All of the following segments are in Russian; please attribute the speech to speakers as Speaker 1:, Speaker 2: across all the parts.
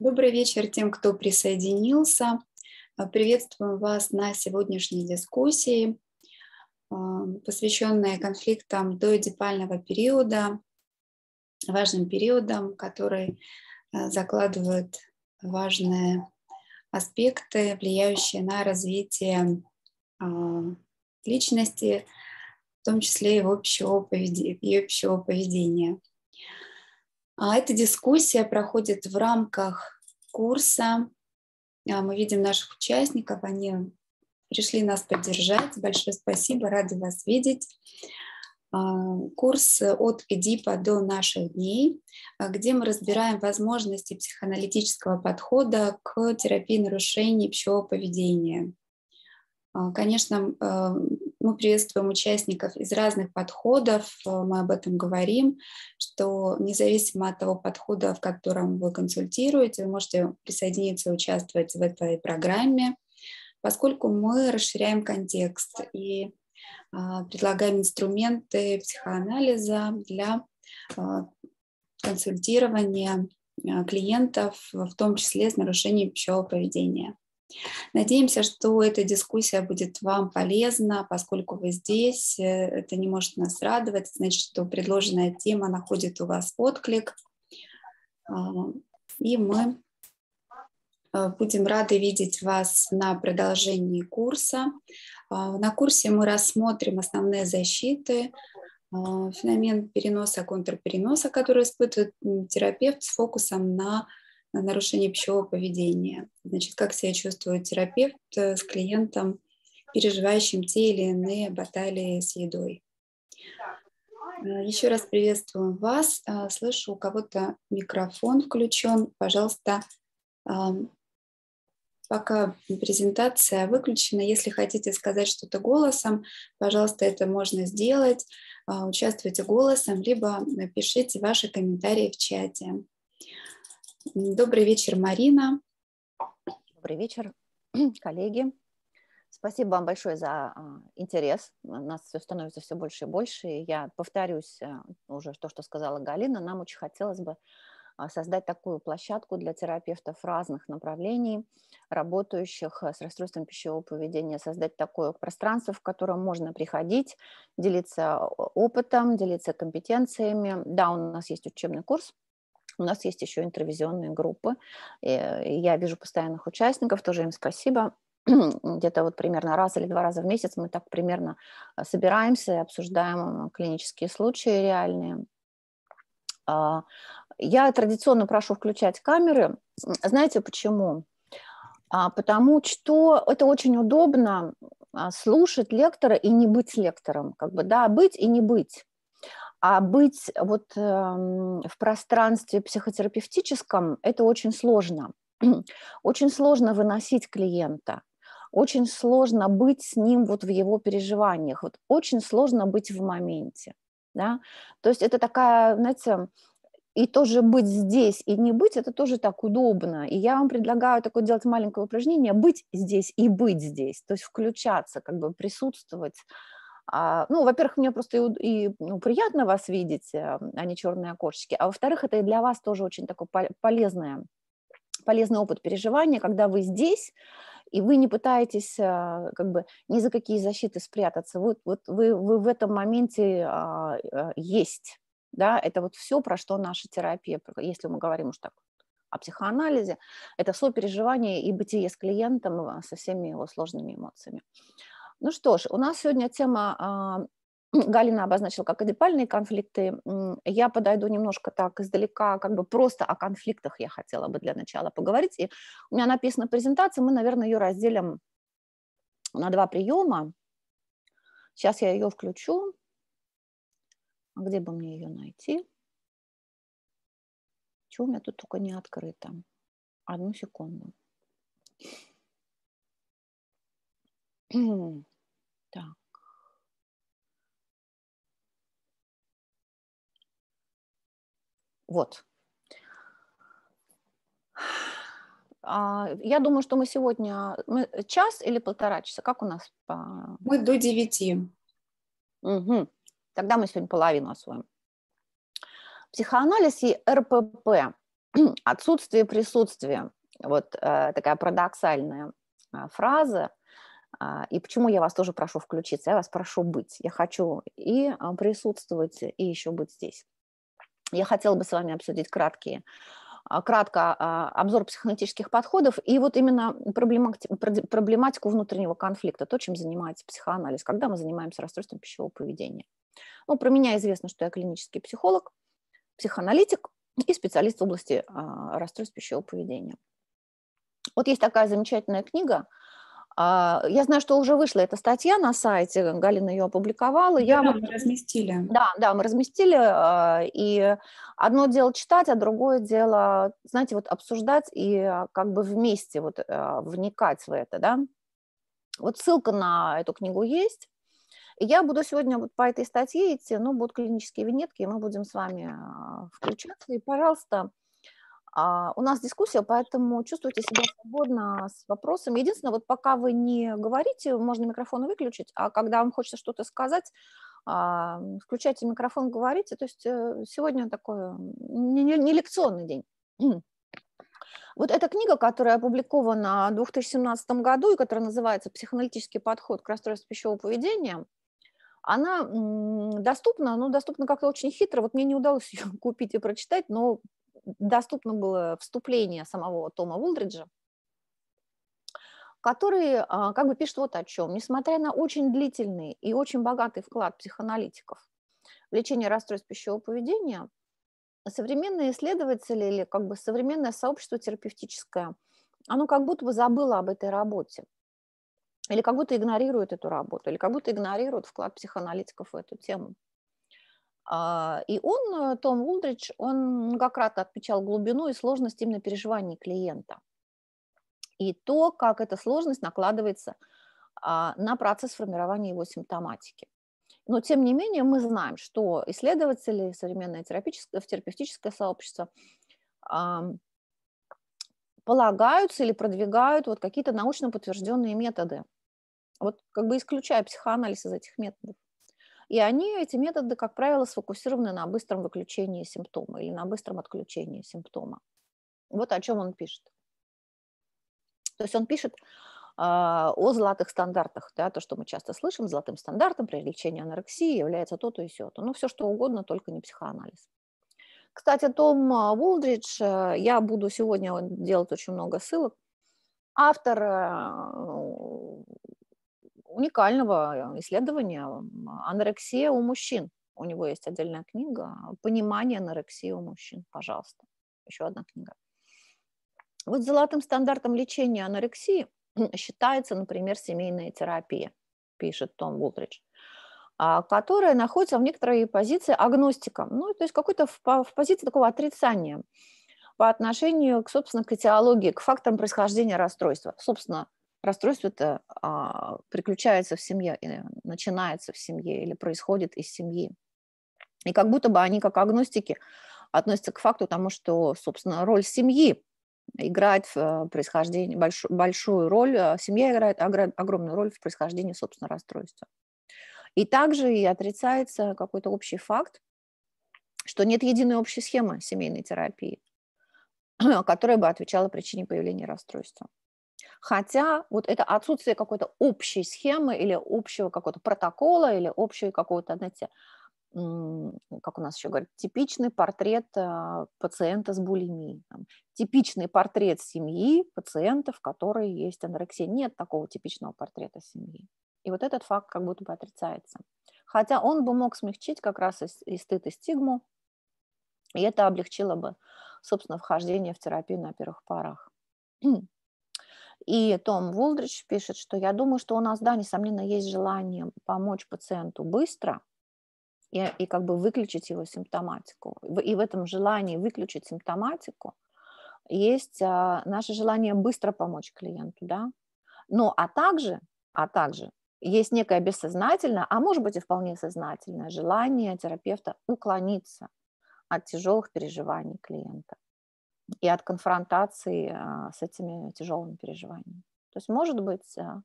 Speaker 1: Добрый вечер тем, кто присоединился. А, приветствуем вас на сегодняшней дискуссии, а, посвященной конфликтам доэдипального периода, важным периодам, которые а, закладывают важные аспекты, влияющие на развитие личности, в том числе и общего поведения. А Эта дискуссия проходит в рамках курса. А, мы видим наших участников, они пришли нас поддержать. Большое спасибо, рады вас видеть. А, курс от Эдипа до наших дней, а, где мы разбираем возможности психоаналитического подхода к терапии нарушений пищевого поведения. Конечно, мы приветствуем участников из разных подходов, э, мы об этом говорим, что независимо от того подхода, в котором вы консультируете, вы можете присоединиться и участвовать в этой программе, поскольку мы расширяем контекст и а, предлагаем инструменты психоанализа для а, консультирования а, клиентов, в том числе с нарушением пищевого поведения. Надеемся, что эта дискуссия будет вам полезна, поскольку вы здесь. Э, это не может нас радовать, значит, что предложенная тема находит у вас отклик. А, и мы э, будем рады видеть вас на продолжении курса. А, на курсе мы рассмотрим основные защиты, а, феномен переноса, контрпереноса, который испытывает терапевт с фокусом на нарушение пищевого поведения. Значит, как себя чувствует терапевт э, с клиентом, переживающим те или иные баталии с едой. Э, Еще раз приветствую вас. Э, слышу, у кого-то микрофон включен. Пожалуйста, пока презентация выключена. Если хотите сказать что-то голосом, пожалуйста, это можно сделать. Участвуйте голосом, либо напишите ваши комментарии в чате. Добрый вечер, Марина. Добрый вечер, коллеги. Спасибо вам большое за а,
Speaker 2: интерес. У нас все становится все больше и больше. Я повторюсь э, уже то, что сказала Галина. Нам очень хотелось бы а, создать такую площадку для терапевтов разных направлений, работающих э, с расстройством пищевого поведения, создать такое пространство, в котором можно приходить, делиться опытом, делиться компетенциями. Да, у нас есть учебный курс у нас есть еще интервизионные группы. Э, и я вижу постоянных участников, тоже им спасибо где-то вот примерно раз или два раза в месяц мы так примерно э, собираемся и обсуждаем э, клинические случаи реальные. А, я традиционно прошу включать камеры. Знаете почему? А, потому что это очень удобно а, слушать лектора и не быть лектором. Как бы, да, быть и не быть. А быть вот эм, в пространстве психотерапевтическом – это очень сложно. Очень сложно выносить клиента, очень сложно быть с ним вот в его переживаниях, вот очень сложно быть в моменте. Да? То есть это такая, знаете, и тоже быть здесь и не быть, это тоже так удобно. И я вам предлагаю такое делать маленькое упражнение, быть здесь и быть здесь, то есть включаться, как бы присутствовать а, ну, во-первых, мне просто и, и ну, приятно вас видеть, э, а не черные окошечки. А во-вторых, это и для вас тоже очень такой полезное, полезный опыт переживания, когда вы здесь, и вы не пытаетесь э, как бы ни за какие защиты спрятаться. Вот, вот вы, вы в этом моменте а, а, есть. Да? Это вот все, про что наша терапия, если мы говорим уж так о психоанализе, это сопереживание и бытие с клиентом со всеми его сложными эмоциями. Ну что ж, у нас сегодня тема а, Галина обозначила как эдипальные конфликты. Я подойду немножко так издалека, как бы просто о конфликтах я хотела бы для начала поговорить. И у меня написана презентация, мы, наверное, ее разделим на два приема. Сейчас я ее включу. А где бы мне ее найти?
Speaker 1: Чего у меня тут только не открыто? Одну секунду. Так. Вот. А,
Speaker 2: я думаю, что мы сегодня мы час или полтора часа. Как у нас? По... Мы до девяти. Угу. Тогда мы сегодня половину освоим. Психоанализ и РПП. Отсутствие присутствия. Вот э, такая парадоксальная э, фраза. А, и почему я вас тоже прошу включиться? Я вас прошу быть. Я хочу и а, присутствовать, и еще быть здесь. Я хотела бы с вами обсудить краткие а, кратко обзор психоаналитических подходов и вот именно проблематику, внутреннего конфликта, то, чем занимается психоанализ, когда мы занимаемся расстройством пищевого поведения. Ну, про меня известно, что я клинический психолог, психоаналитик и специалист в области расстройств пищевого поведения. Вот есть такая замечательная книга а, я знаю, что уже вышла эта статья на сайте, Галина ее опубликовала. Да, Я... мы разместили. Да, да, мы разместили. А, и одно дело читать, а другое дело, знаете, вот обсуждать и а, как бы вместе вот вникать в это, да. Вот ссылка на эту книгу есть. Я буду сегодня вот по этой статье идти, ну, будут клинические винетки, и мы будем с вами включаться. И, пожалуйста, а, у нас дискуссия, поэтому чувствуйте себя свободно с вопросами. Единственное, вот пока вы не говорите, можно микрофон выключить, а когда вам хочется что-то сказать, а, включайте микрофон, говорите. То есть э, сегодня такой не, не, не лекционный день. Вот эта книга, которая опубликована в 2017 году и которая называется «Психоаналитический подход к расстройству пищевого поведения», она доступна, но доступна как-то очень хитро. Вот мне не удалось ее купить и прочитать, но доступно было вступление самого Тома Вулдриджа, который а, как бы пишет вот о чем. Несмотря на очень длительный и очень богатый вклад психоаналитиков в лечение расстройств пищевого поведения, современные исследователи или как бы современное сообщество терапевтическое, оно как будто бы забыло об этой работе. Или как будто игнорирует эту работу, или как будто игнорирует вклад психоаналитиков в эту тему. А, и он, э, Том Улдрич, он многократно отмечал глубину и сложность именно переживаний клиента. И то, как эта сложность накладывается а, на процесс формирования его симптоматики. Но, тем не менее, мы знаем, что исследователи, современное терапевтическое, в э, терапевтическое сообщество полагаются или продвигают вот какие-то научно подтвержденные методы. Вот как бы исключая психоанализ из этих методов. И они, эти методы, как правило, сфокусированы на быстром выключении симптома или на быстром отключении симптома. Вот о чем он пишет. То есть он пишет а, о золотых стандартах, да, то, что мы часто слышим, золотым стандартом при лечении анорексии является то-то и сё-то. Ну, все что угодно, только не психоанализ. Кстати, Том а, Уолдридж, а, я буду сегодня делать очень много ссылок, автор уникального исследования «Анорексия у мужчин». У него есть отдельная книга «Понимание анорексии у мужчин». Пожалуйста, еще одна книга. Вот золотым стандартом лечения анорексии считается, например, семейная терапия, пишет Том Вултридж, а, которая находится в некоторой позиции агностика, ну, то есть какой-то в, в позиции такого отрицания по отношению, к, собственно, к этиологии, к факторам происхождения расстройства. Собственно, Расстройство это а, приключается в семье, или начинается в семье или происходит из семьи. И как будто бы они, как агностики, относятся к факту тому, что, собственно, роль семьи играет в происхождении, больш, большую роль, а, семья играет огромную роль в происхождении, собственно, расстройства. И также и отрицается какой-то общий факт, что нет единой общей схемы семейной терапии, которая бы отвечала причине появления расстройства. Хотя вот это отсутствие какой-то общей схемы или общего какого-то протокола или общего какого-то, знаете, как у нас еще говорят, типичный портрет а, пациента с булимией, там, типичный портрет семьи пациентов, в которой есть анорексия. Нет такого типичного портрета семьи. И вот этот факт как будто бы отрицается. Хотя он бы мог смягчить как раз и, и стыд, и стигму, и это облегчило бы, собственно, вхождение в терапию на первых порах. И Том Вулдрич пишет, что я думаю, что у нас, да, несомненно, есть желание помочь пациенту быстро и, и как бы выключить его симптоматику. И в этом желании выключить симптоматику есть а, наше желание быстро помочь клиенту, да. Ну, а также, а также есть некое бессознательное, а может быть и вполне сознательное желание терапевта уклониться от тяжелых переживаний клиента и от конфронтации а, с этими тяжелыми переживаниями. То есть, может быть, а,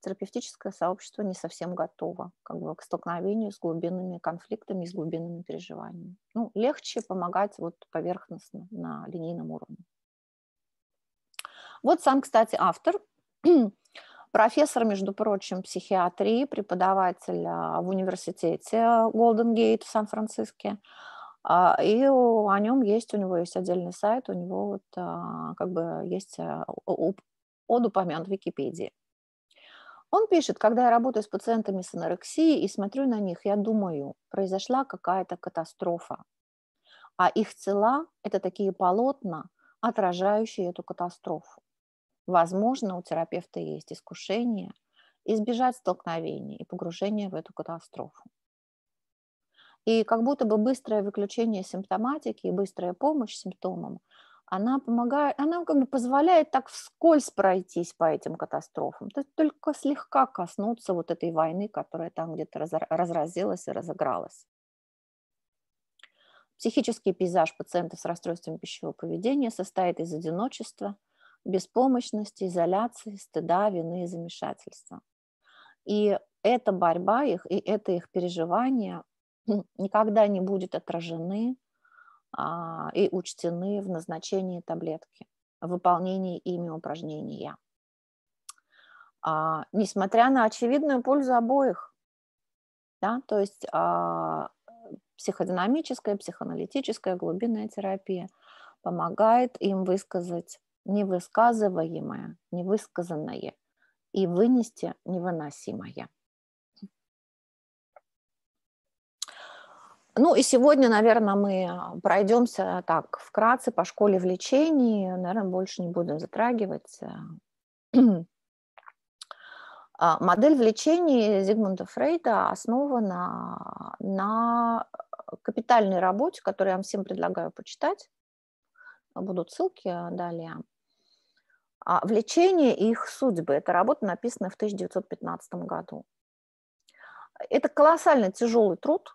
Speaker 2: терапевтическое сообщество не совсем готово как бы, к столкновению с глубинными конфликтами и с глубинными переживаниями. Ну, легче помогать вот поверхностно, на линейном уровне. Вот сам, кстати, автор, профессор, между прочим, психиатрии, преподаватель а, в университете Голден Гейт в Сан-Франциске, а, и у, о нем есть, у него есть отдельный сайт, у него вот а, как бы есть а, одупомент в Википедии. Он пишет, когда я работаю с пациентами с анорексией и смотрю на них, я думаю, произошла какая-то катастрофа. А их тела – это такие полотна, отражающие эту катастрофу. Возможно, у терапевта есть искушение избежать столкновения и погружения в эту катастрофу. И как будто бы быстрое выключение симптоматики и быстрая помощь симптомам, она помогает, она как бы позволяет так вскользь пройтись по этим катастрофам, то есть только слегка коснуться вот этой войны, которая там где-то разразилась и разыгралась. Психический пейзаж пациента с расстройством пищевого поведения состоит из одиночества, беспомощности, изоляции, стыда, вины и замешательства. И эта борьба их и это их переживание никогда не будет отражены а, и учтены в назначении таблетки, в выполнении ими упражнения. А, несмотря на очевидную пользу обоих, да, то есть а, психодинамическая, психоаналитическая глубинная терапия помогает им высказать невысказываемое, невысказанное и вынести невыносимое. Ну и сегодня, наверное, мы пройдемся так вкратце по школе влечений. Наверное, больше не будем затрагивать. Э, а, модель влечений Зигмунда Фрейда основана на капитальной работе, которую я вам всем предлагаю почитать. Будут ссылки далее. А, Влечение и их судьбы. Эта работа написана в 1915 году. Это колоссально тяжелый труд,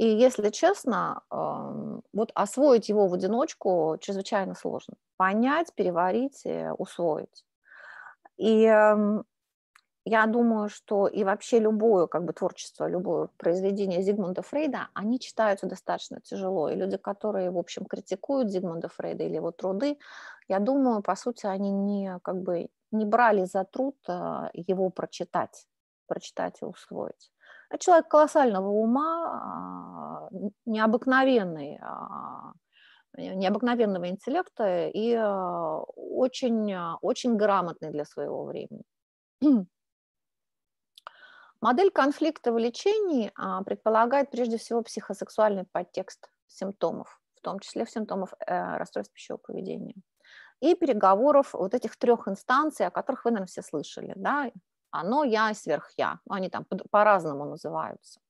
Speaker 2: и, если честно, вот освоить его в одиночку чрезвычайно сложно. Понять, переварить, усвоить. И я думаю, что и вообще любое как бы, творчество, любое произведение Зигмунда Фрейда, они читаются достаточно тяжело. И люди, которые, в общем, критикуют Зигмунда Фрейда или его труды, я думаю, по сути, они не, как бы, не брали за труд а, его прочитать, прочитать и усвоить. А человек колоссального ума, а, необыкновенный, а, необыкновенного интеллекта и а, очень, очень грамотный для своего времени. Модель конфликта в лечении предполагает прежде всего психосексуальный подтекст симптомов, в том числе симптомов э, расстройств пищевого поведения и переговоров вот этих трех инстанций, о которых вы, наверное, все слышали, да, оно я и сверхя, ну, они там по-разному называются,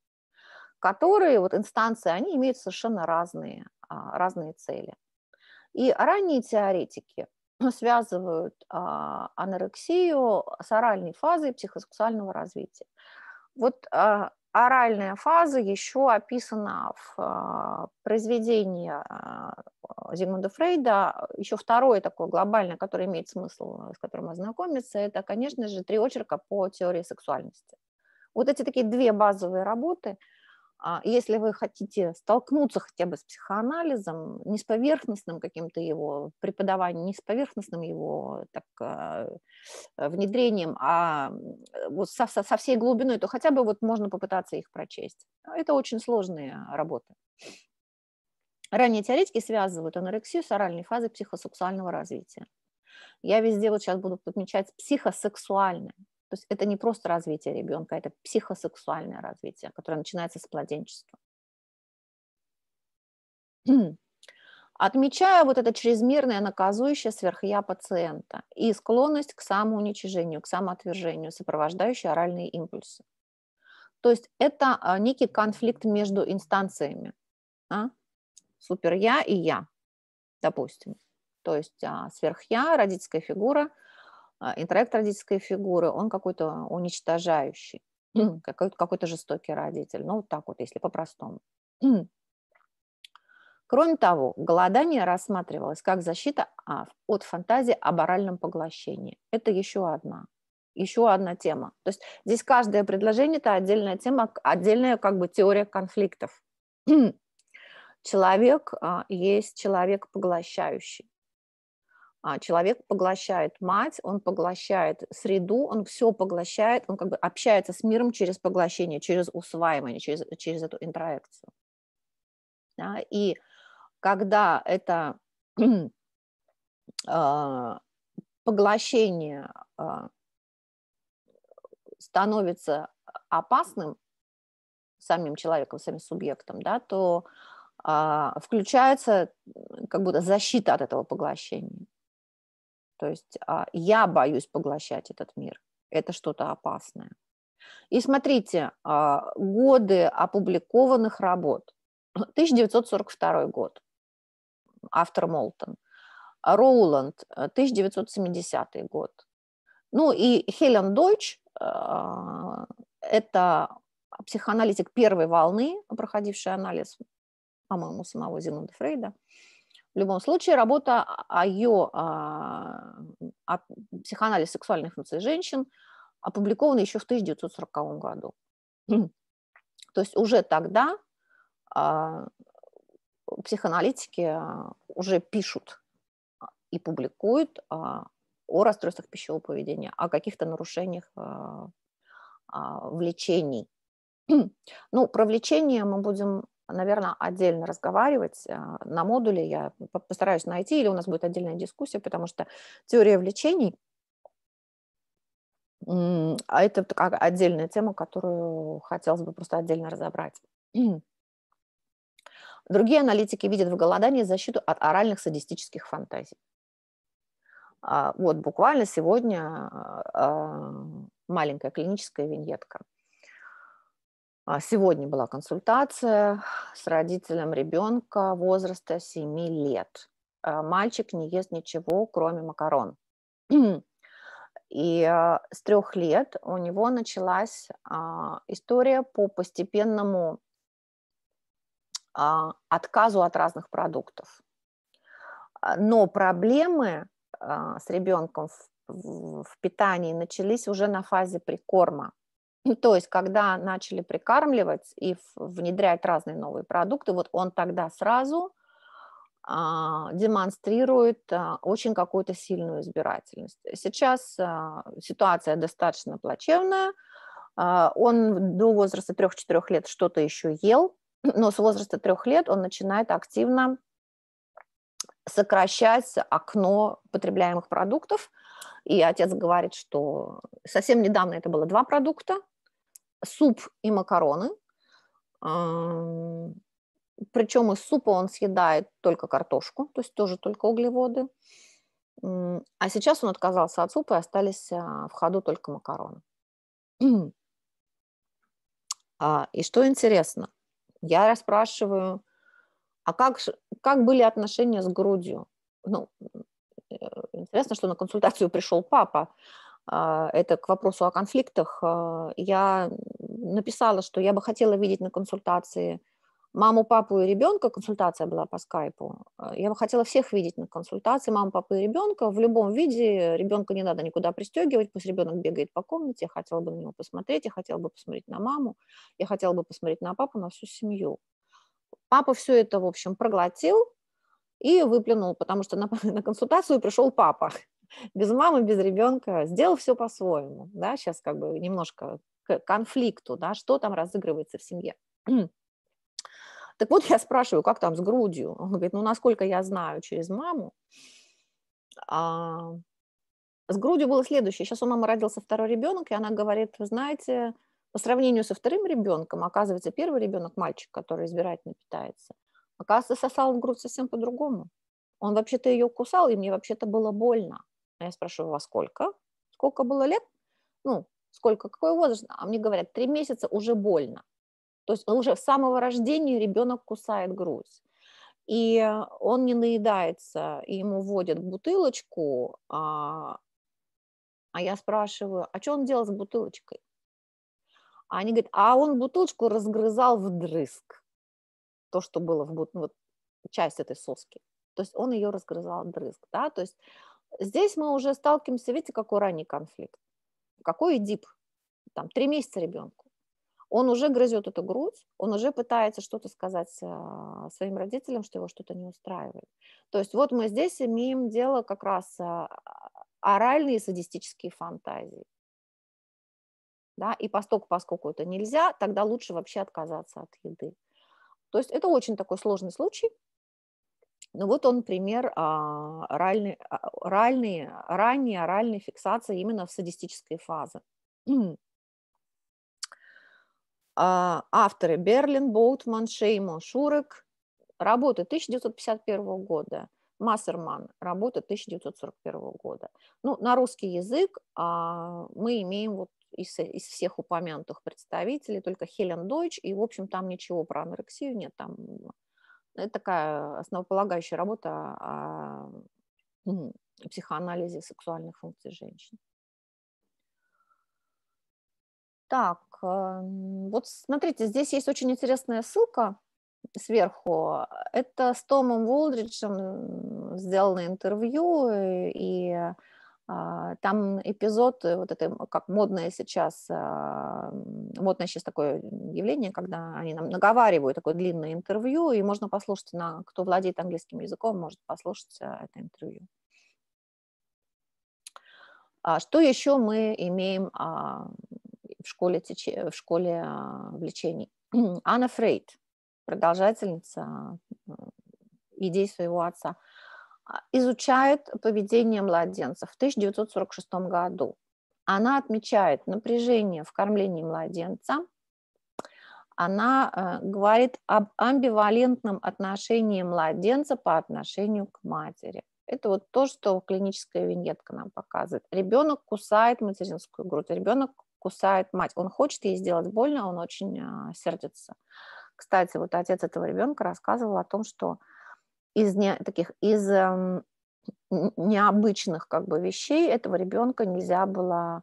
Speaker 2: которые вот инстанции, они имеют совершенно разные, а, разные цели. И ранние теоретики связывают а, анорексию с оральной фазой психосексуального развития. Вот а, оральная фаза еще описана в а, произведении а, а, Зигмунда Фрейда. Еще второе такое глобальное, которое имеет смысл, э, с которым ознакомиться, это, конечно же, три очерка по теории сексуальности. Вот эти такие две базовые работы – а, если вы хотите столкнуться хотя бы с психоанализом, не с поверхностным каким-то его преподаванием, не с поверхностным его так, а, э, внедрением, а э, вот со, со всей глубиной, то хотя бы вот можно попытаться их прочесть. Это очень сложные работы. Ранние теоретики связывают анорексию с оральной фазой психосексуального развития. Я везде вот сейчас буду подмечать психосексуальное. То есть это не просто развитие ребенка, это психосексуальное развитие, которое начинается с плоденчества. Хм. Отмечаю вот это чрезмерное наказующее сверхя пациента и склонность к самоуничижению, к самоотвержению, сопровождающие оральные импульсы. То есть это а, некий конфликт между инстанциями. А? Супер я и я, допустим. То есть а, сверхя, родительская фигура – а, интроект родительской фигуры, он какой-то уничтожающий, какой-то, какой-то жестокий родитель. Ну, вот так вот, если по-простому. Кроме того, голодание рассматривалось как защита а, от фантазии об оральном поглощении. Это еще одна еще одна тема. То есть здесь каждое предложение – это отдельная тема, отдельная как бы теория конфликтов. человек а, есть человек поглощающий. А, человек поглощает мать, он поглощает среду, он все поглощает, он как бы общается с миром через поглощение, через усваивание, через, через эту интеракцию. Да? И когда это а, поглощение а, становится опасным самим человеком, самим субъектом, да, то включается как будто защита от этого поглощения. То есть а, я боюсь поглощать этот мир. Это что-то опасное. И смотрите, а, годы опубликованных работ. 1942 год. Автор Молтон. Роуланд, 1970 э, год. Ну и Хелен Дойч, э, это психоаналитик первой волны, проходивший анализ, по-моему, самого Зигмунда Фрейда, в любом случае, работа о ее о а, психоанализ сексуальных функций женщин опубликована еще в 1940 году. Хм. То есть уже тогда а, психоаналитики уже пишут и публикуют а, о расстройствах пищевого поведения, о каких-то нарушениях влечений. Хм. Ну, про влечение мы будем наверное, отдельно разговаривать. Э, на модуле я постараюсь найти, или у нас будет отдельная дискуссия, потому что теория влечений а это такая отдельная тема, которую хотелось бы просто отдельно разобрать. Другие аналитики видят в голодании защиту от оральных садистических фантазий. А, вот буквально сегодня э, э, маленькая клиническая виньетка – а, сегодня была консультация с родителем ребенка возраста 7 лет. А, мальчик не ест ничего, кроме макарон. И а, с трех лет у него началась история по постепенному отказу от разных продуктов. Но проблемы с ребенком в питании начались уже на фазе прикорма. Ну, то есть, когда начали прикармливать и внедрять разные новые продукты, вот он тогда сразу а, демонстрирует а, очень какую-то сильную избирательность. Сейчас а, ситуация достаточно плачевная. А, он до возраста 3-4 лет что-то еще ел, но с возраста 3 лет он начинает активно сокращать окно потребляемых продуктов. И отец говорит, что совсем недавно это было два продукта, суп и макароны. Причем из супа он съедает только картошку, то есть тоже только углеводы. А сейчас он отказался от супа и остались а, в ходу только макароны. А, и что интересно, я расспрашиваю, а как, как были отношения с грудью? Ну, э, интересно, что на консультацию пришел папа, а, это к вопросу о конфликтах, а, я написала, что я бы хотела видеть на консультации маму, папу и ребенка, консультация была по скайпу, а, я бы хотела всех видеть на консультации, маму, папу и ребенка, в любом виде, ребенка не надо никуда пристегивать, пусть ребенок бегает по комнате, я хотела бы на него посмотреть, я хотела бы посмотреть на маму, я хотела бы посмотреть на папу, на всю семью. Папа все это, в общем, проглотил и выплюнул, потому что на, на консультацию пришел папа без мамы, без ребенка, сделал все по-своему, да, сейчас как бы немножко к конфликту, да, что там разыгрывается в семье. Так вот, я спрашиваю, как там с грудью? Он говорит, ну, насколько я знаю через маму, а, с грудью было следующее. Сейчас у мамы родился второй ребенок, и она говорит, вы знаете, по сравнению со вторым ребенком, оказывается, первый ребенок, мальчик, который избирательно питается, оказывается, сосал в грудь совсем по-другому. Он вообще-то ее кусал, и мне вообще-то было больно. А я спрашиваю, во сколько? Сколько было лет? Ну, сколько, какой возраст? А мне говорят, три месяца уже больно. То есть уже с самого рождения ребенок кусает грудь. И он не наедается, и ему вводят бутылочку, а, а я спрашиваю, а что он делал с бутылочкой? А они говорят, а он бутылочку разгрызал вдрызг. То, что было в бут... вот, часть этой соски. То есть он ее разгрызал вдрызг. Да? То есть Здесь мы уже сталкиваемся, видите, какой ранний конфликт, какой эдип, там, три месяца ребенку. Он уже грызет эту грудь, он уже пытается что-то сказать э, своим родителям, что его что-то не устраивает. То есть вот мы здесь имеем дело как раз э, оральные садистические фантазии. Да, и поскольку, поскольку это нельзя, тогда лучше вообще отказаться от еды. То есть это очень такой сложный случай, ну вот он пример а, оральной, оральной, ранней оральной фиксации именно в садистической фазе. А, авторы Берлин, Боутман, Шеймо, Шурек. Работы 1951 года. Массерман. Работа 1941 года. Ну, на русский язык а, мы имеем вот из, из всех упомянутых представителей только Хелен Дойч, и, в общем, там ничего про анорексию нет, там это такая основополагающая работа о психоанализе сексуальных функций женщин. Так, эм, вот смотрите, здесь есть очень интересная ссылка сверху. Это с Томом Волдриджем сделано интервью, и а, там эпизод, э, вот это как модное сейчас, а, модное сейчас такое явление, когда они нам наговаривают такое длинное интервью, и можно послушать, на, кто владеет английским языком, может послушать а, это интервью. Что еще мы имеем в школе, в школе влечений? Анна Фрейд, продолжательница идей своего отца – а, изучает поведение младенца в 1946 году. Она отмечает напряжение в кормлении младенца, она э, говорит об амбивалентном отношении младенца по отношению к матери. Это вот то, что клиническая виньетка нам показывает. Ребенок кусает материнскую грудь, ребенок кусает мать. Он хочет ей сделать больно, а он очень э, сердится. Кстати, вот отец этого ребенка рассказывал о том, что из не, таких из эм, необычных как бы вещей этого ребенка нельзя было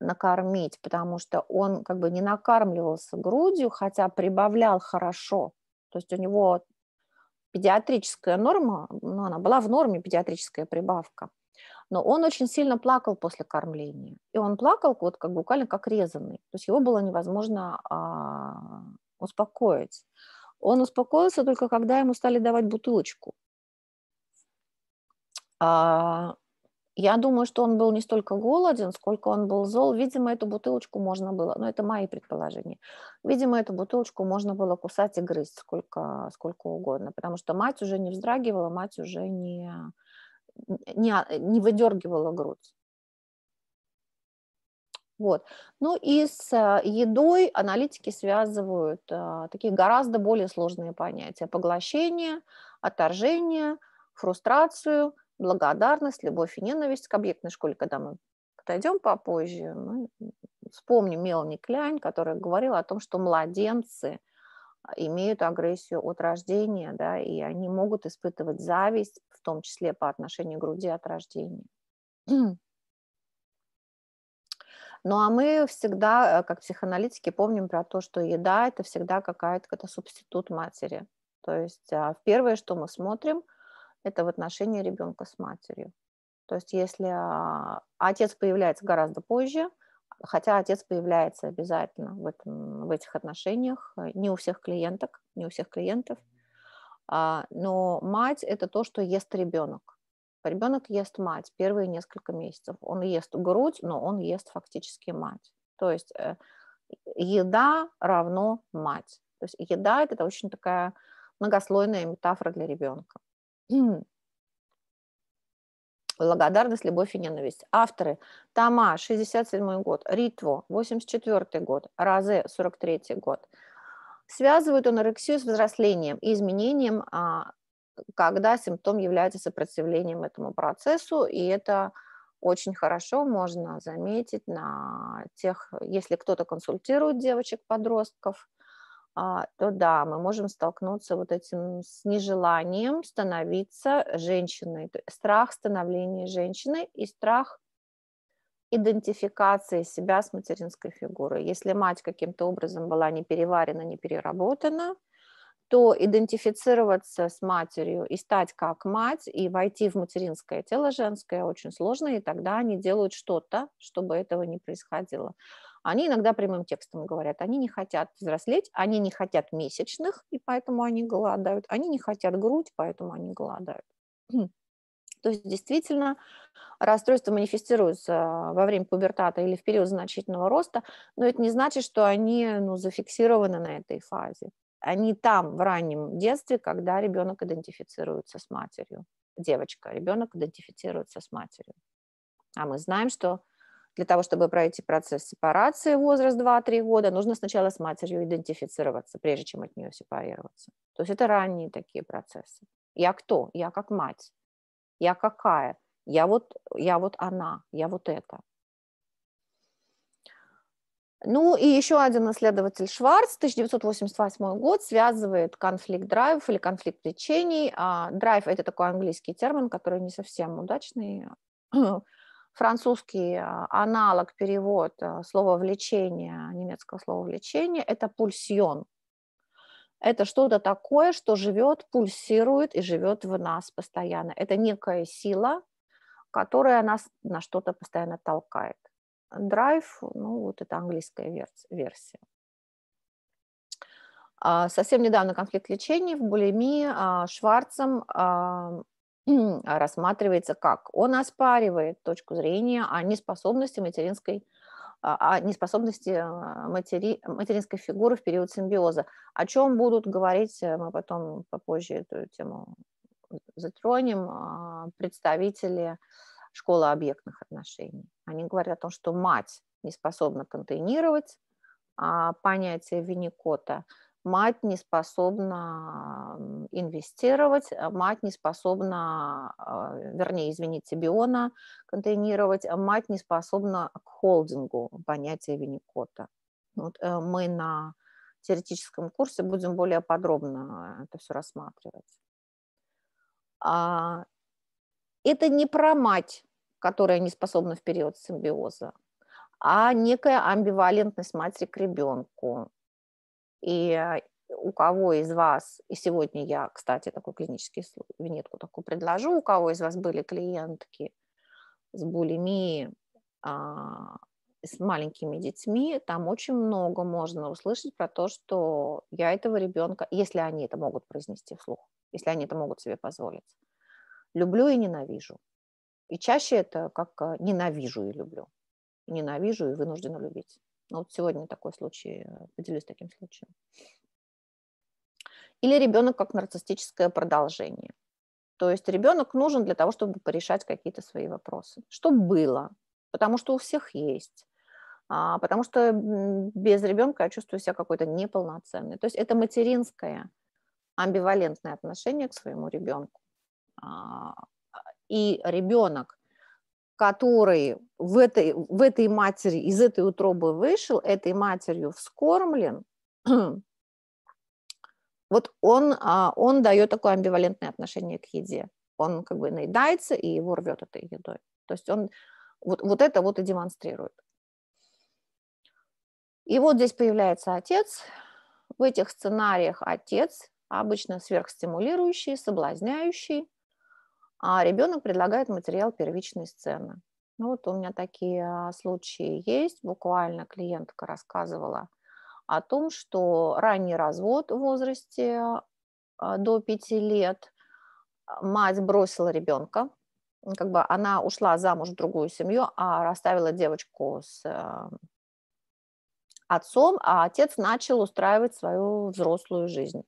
Speaker 2: накормить, потому что он как бы не накармливался грудью, хотя прибавлял хорошо. То есть у него педиатрическая норма, ну, она была в норме, педиатрическая прибавка. Но он очень сильно плакал после кормления. И он плакал вот как буквально как резанный. То есть его было невозможно а, успокоить. Он успокоился только когда ему стали давать бутылочку. А, я думаю, что он был не столько голоден, сколько он был зол. Видимо, эту бутылочку можно было, но ну, это мои предположения, видимо, эту бутылочку можно было кусать и грызть сколько, сколько угодно, потому что мать уже не вздрагивала, мать уже не, не, не выдергивала грудь. Вот. Ну и с а, едой аналитики связывают а, такие гораздо более сложные понятия. Поглощение, отторжение, фрустрацию, благодарность, любовь и ненависть. К объектной школе, когда мы подойдем попозже, мы вспомним Мелани Кляйн, которая говорила о том, что младенцы а, имеют агрессию от рождения, да, и они могут испытывать зависть, в том числе по отношению к груди от рождения. Ну а мы всегда, э, как психоаналитики, помним про то, что еда это всегда какая-то какой субститут матери. То есть а, первое, что мы смотрим, это в отношении ребенка с матерью. То есть если а, отец появляется гораздо позже, хотя отец появляется обязательно в, этом, в этих отношениях, э, не у всех клиенток, не у всех клиентов, а, но мать это то, что ест ребенок. Ребенок ест мать первые несколько месяцев. Он ест грудь, но он ест фактически мать. То есть э, еда равно мать. То есть еда – это очень такая многослойная метафора для ребенка. Благодарность, любовь и ненависть. Авторы. Тома, 67 год. Ритво, 84 год. Розе 43 год. Связывают анорексию с взрослением и изменением а, когда симптом является сопротивлением этому процессу, и это очень хорошо можно заметить на тех, если кто-то консультирует девочек-подростков, а, то да, мы можем столкнуться вот этим с нежеланием становиться женщиной, страх становления женщиной и страх идентификации себя с материнской фигурой. Если мать каким-то образом была не переварена, не переработана – то идентифицироваться с матерью и стать как мать, и войти в материнское тело женское очень сложно, и тогда они делают что-то, чтобы этого не происходило. Они иногда прямым текстом говорят, они не хотят взрослеть, они не хотят месячных, и поэтому они голодают, они не хотят грудь, поэтому они голодают. Хм. То есть действительно расстройства манифестируются во время пубертата или в период значительного роста, но это не значит, что они ну, зафиксированы на этой фазе они там в раннем детстве, когда ребенок идентифицируется с матерью. Девочка, ребенок идентифицируется с матерью. А мы знаем, что для того, чтобы пройти процесс сепарации, возраст 2-3 года, нужно сначала с матерью идентифицироваться, прежде чем от нее сепарироваться. То есть это ранние такие процессы. Я кто? Я как мать. Я какая? Я вот, я вот она, я вот это. Ну и еще один исследователь Шварц, 1988 год, связывает конфликт драйвов или конфликт влечений. А, драйв – это такой английский термин, который не совсем удачный. Французский а, аналог, перевод а, слова «влечение», немецкого слова «влечение» – это пульсион. Это что-то такое, что живет, пульсирует и живет в нас постоянно. Это некая сила, которая нас на что-то постоянно толкает драйв, ну вот это английская версия. А, совсем недавно конфликт лечений в булимии а, Шварцем а, рассматривается как он оспаривает точку зрения о неспособности материнской о неспособности матери, материнской фигуры в период симбиоза. О чем будут говорить, э, мы потом попозже эту тему затронем, представители школы объектных отношений. Они говорят о том, что мать не способна контейнировать а, понятие Винникота, мать не способна инвестировать, а мать не способна, а, вернее, извините, биона контейнировать, а мать не способна к холдингу понятия Винникота. Вот э, мы на теоретическом курсе будем более подробно это все рассматривать. А, это не про мать, которая не способна в период симбиоза, а некая амбивалентность матери к ребенку. И э, у кого из вас, и сегодня я, кстати, такой клинический винетку такую предложу, у кого из вас были клиентки с булимией, а, с маленькими детьми, там очень много можно услышать про то, что я этого ребенка, если они это могут произнести вслух, если они это могут себе позволить, люблю и ненавижу. И чаще это как а, ненавижу и люблю. Ненавижу и вынуждена любить. Но ну, вот сегодня такой случай, э, поделюсь таким случаем. Или ребенок как нарциссическое продолжение. То есть ребенок нужен для того, чтобы порешать какие-то свои вопросы. Что было? Потому что у всех есть. А, потому что без ребенка я чувствую себя какой-то неполноценной. То есть это материнское амбивалентное отношение к своему ребенку а, и ребенок, который в этой, в этой матери, из этой утробы вышел, этой матерью вскормлен, вот он, а, он дает такое амбивалентное отношение к еде. Он как бы наедается, и его рвет этой едой. То есть он вот, вот это вот и демонстрирует. И вот здесь появляется отец. В этих сценариях отец обычно сверхстимулирующий, соблазняющий, а ребенок предлагает материал первичной сцены. Ну вот у меня такие а, случаи есть. Буквально клиентка рассказывала о том, что ранний развод в возрасте а, до 5 лет, мать бросила ребенка, как бы она ушла замуж в другую семью, а расставила девочку с а, отцом, а отец начал устраивать свою взрослую жизнь.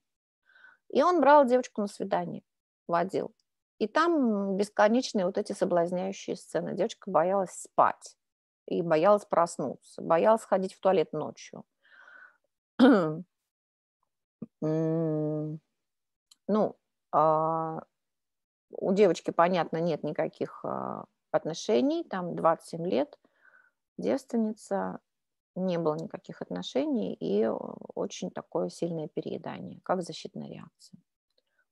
Speaker 2: И он брал девочку на свидание, водил. И там бесконечные вот эти соблазняющие сцены. Девочка боялась спать и боялась проснуться, боялась ходить в туалет ночью. ну, а, у девочки, понятно, нет никаких а, отношений, там 27 лет, девственница, не было никаких отношений и э, очень такое сильное переедание, как защитная реакция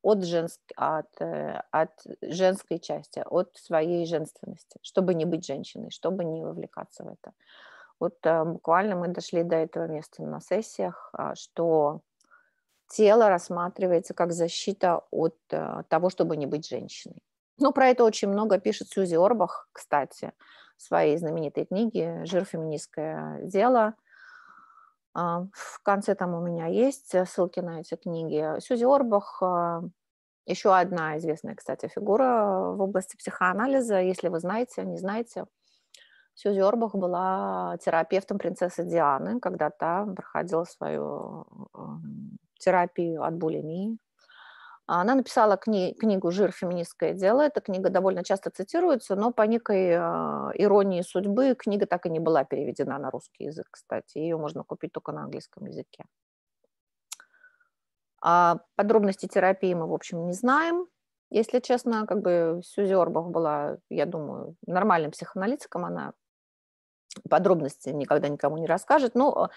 Speaker 2: от, женск... от, э, от женской части, от своей женственности, чтобы не быть женщиной, чтобы не вовлекаться в это. Вот э, буквально мы дошли до этого места на сессиях, а, что тело рассматривается как защита от э, того, чтобы не быть женщиной. Ну, про это очень много пишет Сьюзи Орбах, кстати, в своей знаменитой книге «Жир феминистское дело», а, в конце там у меня есть э, ссылки на эти книги. Сюзи Орбах, а, еще одна известная, кстати, фигура в области психоанализа. Если вы знаете, не знаете, Сюзи Орбах была терапевтом принцессы Дианы, когда та проходила свою э, терапию от булимии. А она написала кни- книгу «Жир. Феминистское дело». Эта книга довольно часто цитируется, но по некой а, иронии судьбы книга так и не была переведена на русский язык, кстати. Ее можно купить только на английском языке. А подробности терапии мы, в общем, не знаем. Если честно, как бы Сюзи Орбах была, я думаю, нормальным психоаналитиком. Она подробности никогда никому не расскажет. Но ну,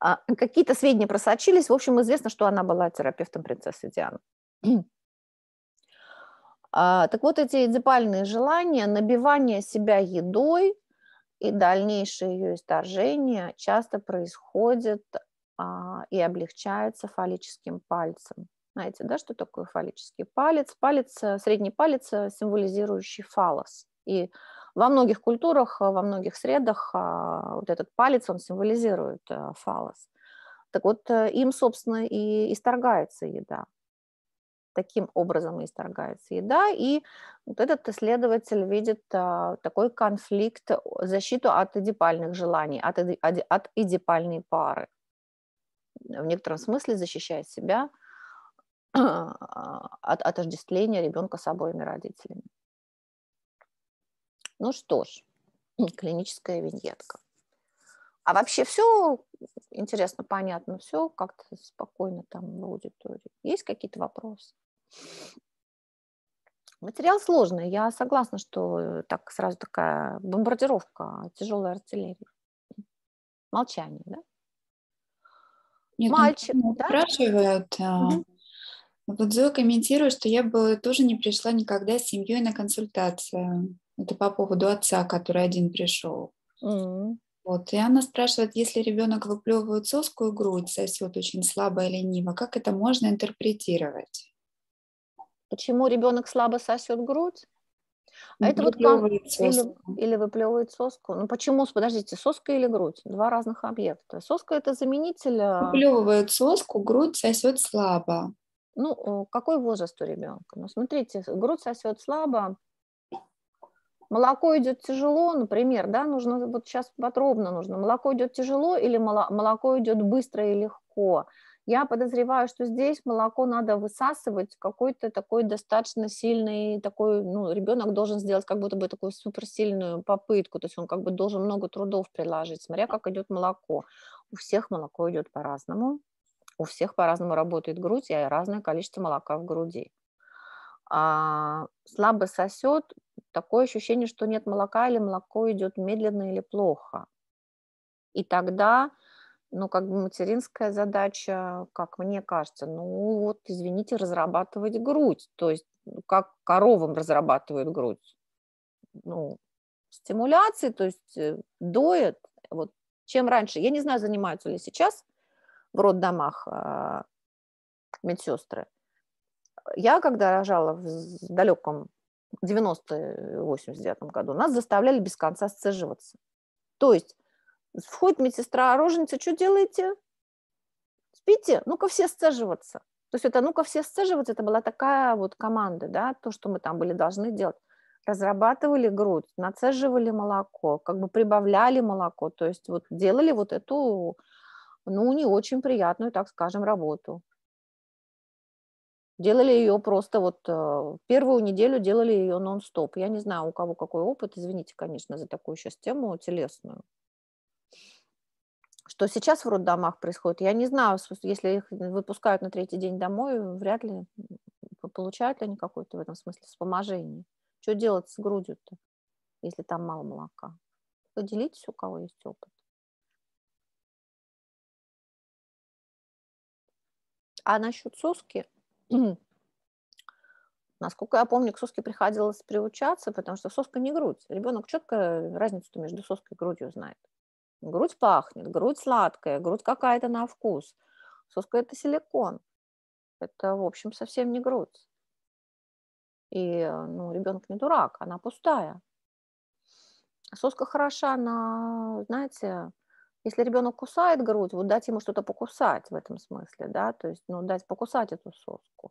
Speaker 2: а, какие-то сведения просочились. В общем, известно, что она была терапевтом принцессы Дианы. А, так вот, эти эдипальные желания, набивание себя едой и дальнейшее ее исторжение часто происходит а, и облегчается фаллическим пальцем. Знаете, да, что такое фаллический палец? Палец, э, средний палец, э, символизирующий фалос. И во многих культурах, э, во многих средах а, вот этот палец, он символизирует фалос. Так вот, им, собственно, и исторгается еда таким образом исторгается еда. И вот этот исследователь видит а, такой конфликт, защиту от эдипальных желаний, от, эди, от эдипальной пары. В некотором смысле защищает себя а, от отождествления ребенка с обоими родителями. Ну что ж, клиническая виньетка. А вообще все интересно, понятно, все как-то спокойно там в аудитории. Есть какие-то вопросы? Материал сложный. Я согласна, что э, так сразу такая бомбардировка тяжелой
Speaker 1: артиллерии. Молчание, да? Нет, ну, Мальчик, ну, да? спрашивают. Угу. Вот Зоя комментирует, что я бы тоже не пришла никогда с семьей на консультацию. Это по поводу отца, который один пришел. Угу. Вот. И она спрашивает, если ребенок выплевывает соскую грудь, сосет очень слабо и лениво, как это можно интерпретировать? Почему ребенок слабо сосет грудь? А это вот как... или,
Speaker 2: или выплевывает соску. Ну почему, подождите, соска или грудь? Два разных объекта. Соска это заменитель. А
Speaker 1: выплевывает соску, грудь сосет слабо.
Speaker 2: Ну, э, какой возраст у ребенка? Ну, смотрите, грудь сосет слабо, молоко идет тяжело, например, да, нужно вот сейчас подробно нужно, молоко идет тяжело или молоко идет быстро и легко. Я подозреваю, что здесь молоко надо высасывать какой-то такой достаточно сильный, такой, ну, ребенок должен сделать как будто бы такую суперсильную попытку, то есть он как бы должен много трудов приложить, смотря как идет молоко. У всех молоко идет по-разному, у всех по-разному работает грудь, и разное количество молока в груди. А слабо сосет, такое ощущение, что нет молока или молоко идет медленно или плохо. И тогда ну, как бы материнская задача, как мне кажется, ну, вот, извините, разрабатывать грудь, то есть ну, как коровам разрабатывают грудь, ну, стимуляции, то есть э, доят, вот, чем раньше, я не знаю, занимаются ли сейчас в роддомах э, медсестры. Я, когда рожала в далеком 90-89 э, году, нас заставляли без конца сцеживаться. То есть Входит медсестра, роженица, что делаете? Спите? Ну-ка все сцеживаться. То есть это «ну-ка все сцеживаться» это была такая вот команда, да, то, что мы там были должны делать. Разрабатывали грудь, нацеживали молоко, как бы прибавляли молоко, то есть вот делали вот эту, ну, не очень приятную, так скажем, работу. Делали ее просто вот э, первую неделю делали ее нон-стоп. Я не знаю, у кого какой опыт, извините, конечно, за такую сейчас тему телесную. Что сейчас в роддомах происходит, я не знаю, если их выпускают на третий день домой, вряд ли получают ли они какое-то в этом смысле вспоможение. Что делать с грудью-то, если там мало молока? Поделитесь,
Speaker 1: ну, у кого есть опыт. А насчет соски, насколько я помню,
Speaker 2: к соске приходилось приучаться, потому что соска не грудь. Ребенок четко разницу между соской и грудью знает. Грудь пахнет, грудь сладкая, грудь какая-то на вкус. Соска – это силикон. Это, в общем, совсем не грудь. И, э, ну, ребенок не дурак, она пустая. Соска хороша на, знаете, если ребенок кусает грудь, вот дать ему что-то покусать в этом смысле, да, то есть, ну, дать покусать эту соску.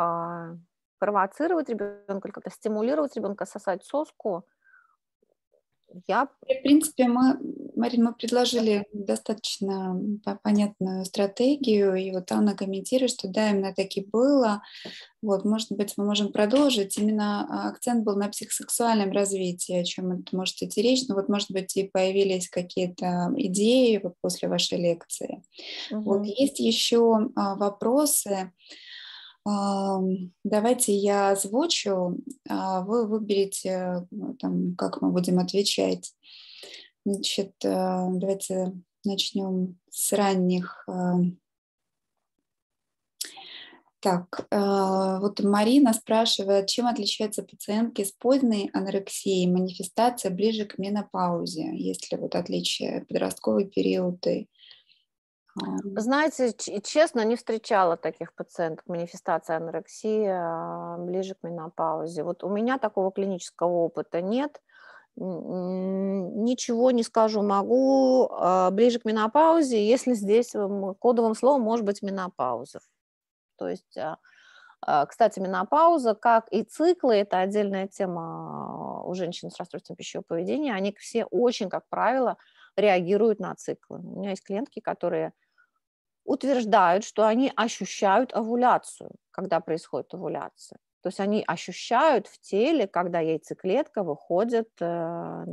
Speaker 2: А провоцировать ребенка как-то стимулировать ребенка сосать соску –
Speaker 1: я... В принципе, мы, Марин, мы предложили достаточно понятную стратегию, и вот Анна комментирует, что да, именно так и было. Вот, может быть, мы можем продолжить. Именно а, акцент был на психосексуальном развитии, о чем это может идти речь. Но ну, вот, может быть, и появились какие-то идеи вот после вашей лекции. Угу. Вот есть еще а, вопросы Давайте я озвучу, а вы выберете, ну, там, как мы будем отвечать. Значит, э, давайте начнем с ранних. Э. Так, э, вот Марина спрашивает, чем отличаются пациентки с поздней анорексией, манифестация ближе к менопаузе, есть ли вот отличие подростковый периоды?
Speaker 2: Знаете, честно, не встречала таких пациентов манифестация анорексии а, ближе к менопаузе. Вот у меня такого клинического опыта нет. Ничего не скажу, могу. А, ближе к менопаузе, если здесь кодовым словом может быть менопауза. То есть, а, кстати, менопауза, как и циклы, это отдельная тема у женщин с расстройством пищевого поведения, они все очень, как правило, реагируют на циклы. У меня есть клиентки, которые утверждают, что они ощущают овуляцию, когда происходит овуляция. То есть они ощущают в теле, когда яйцеклетка выходит, э,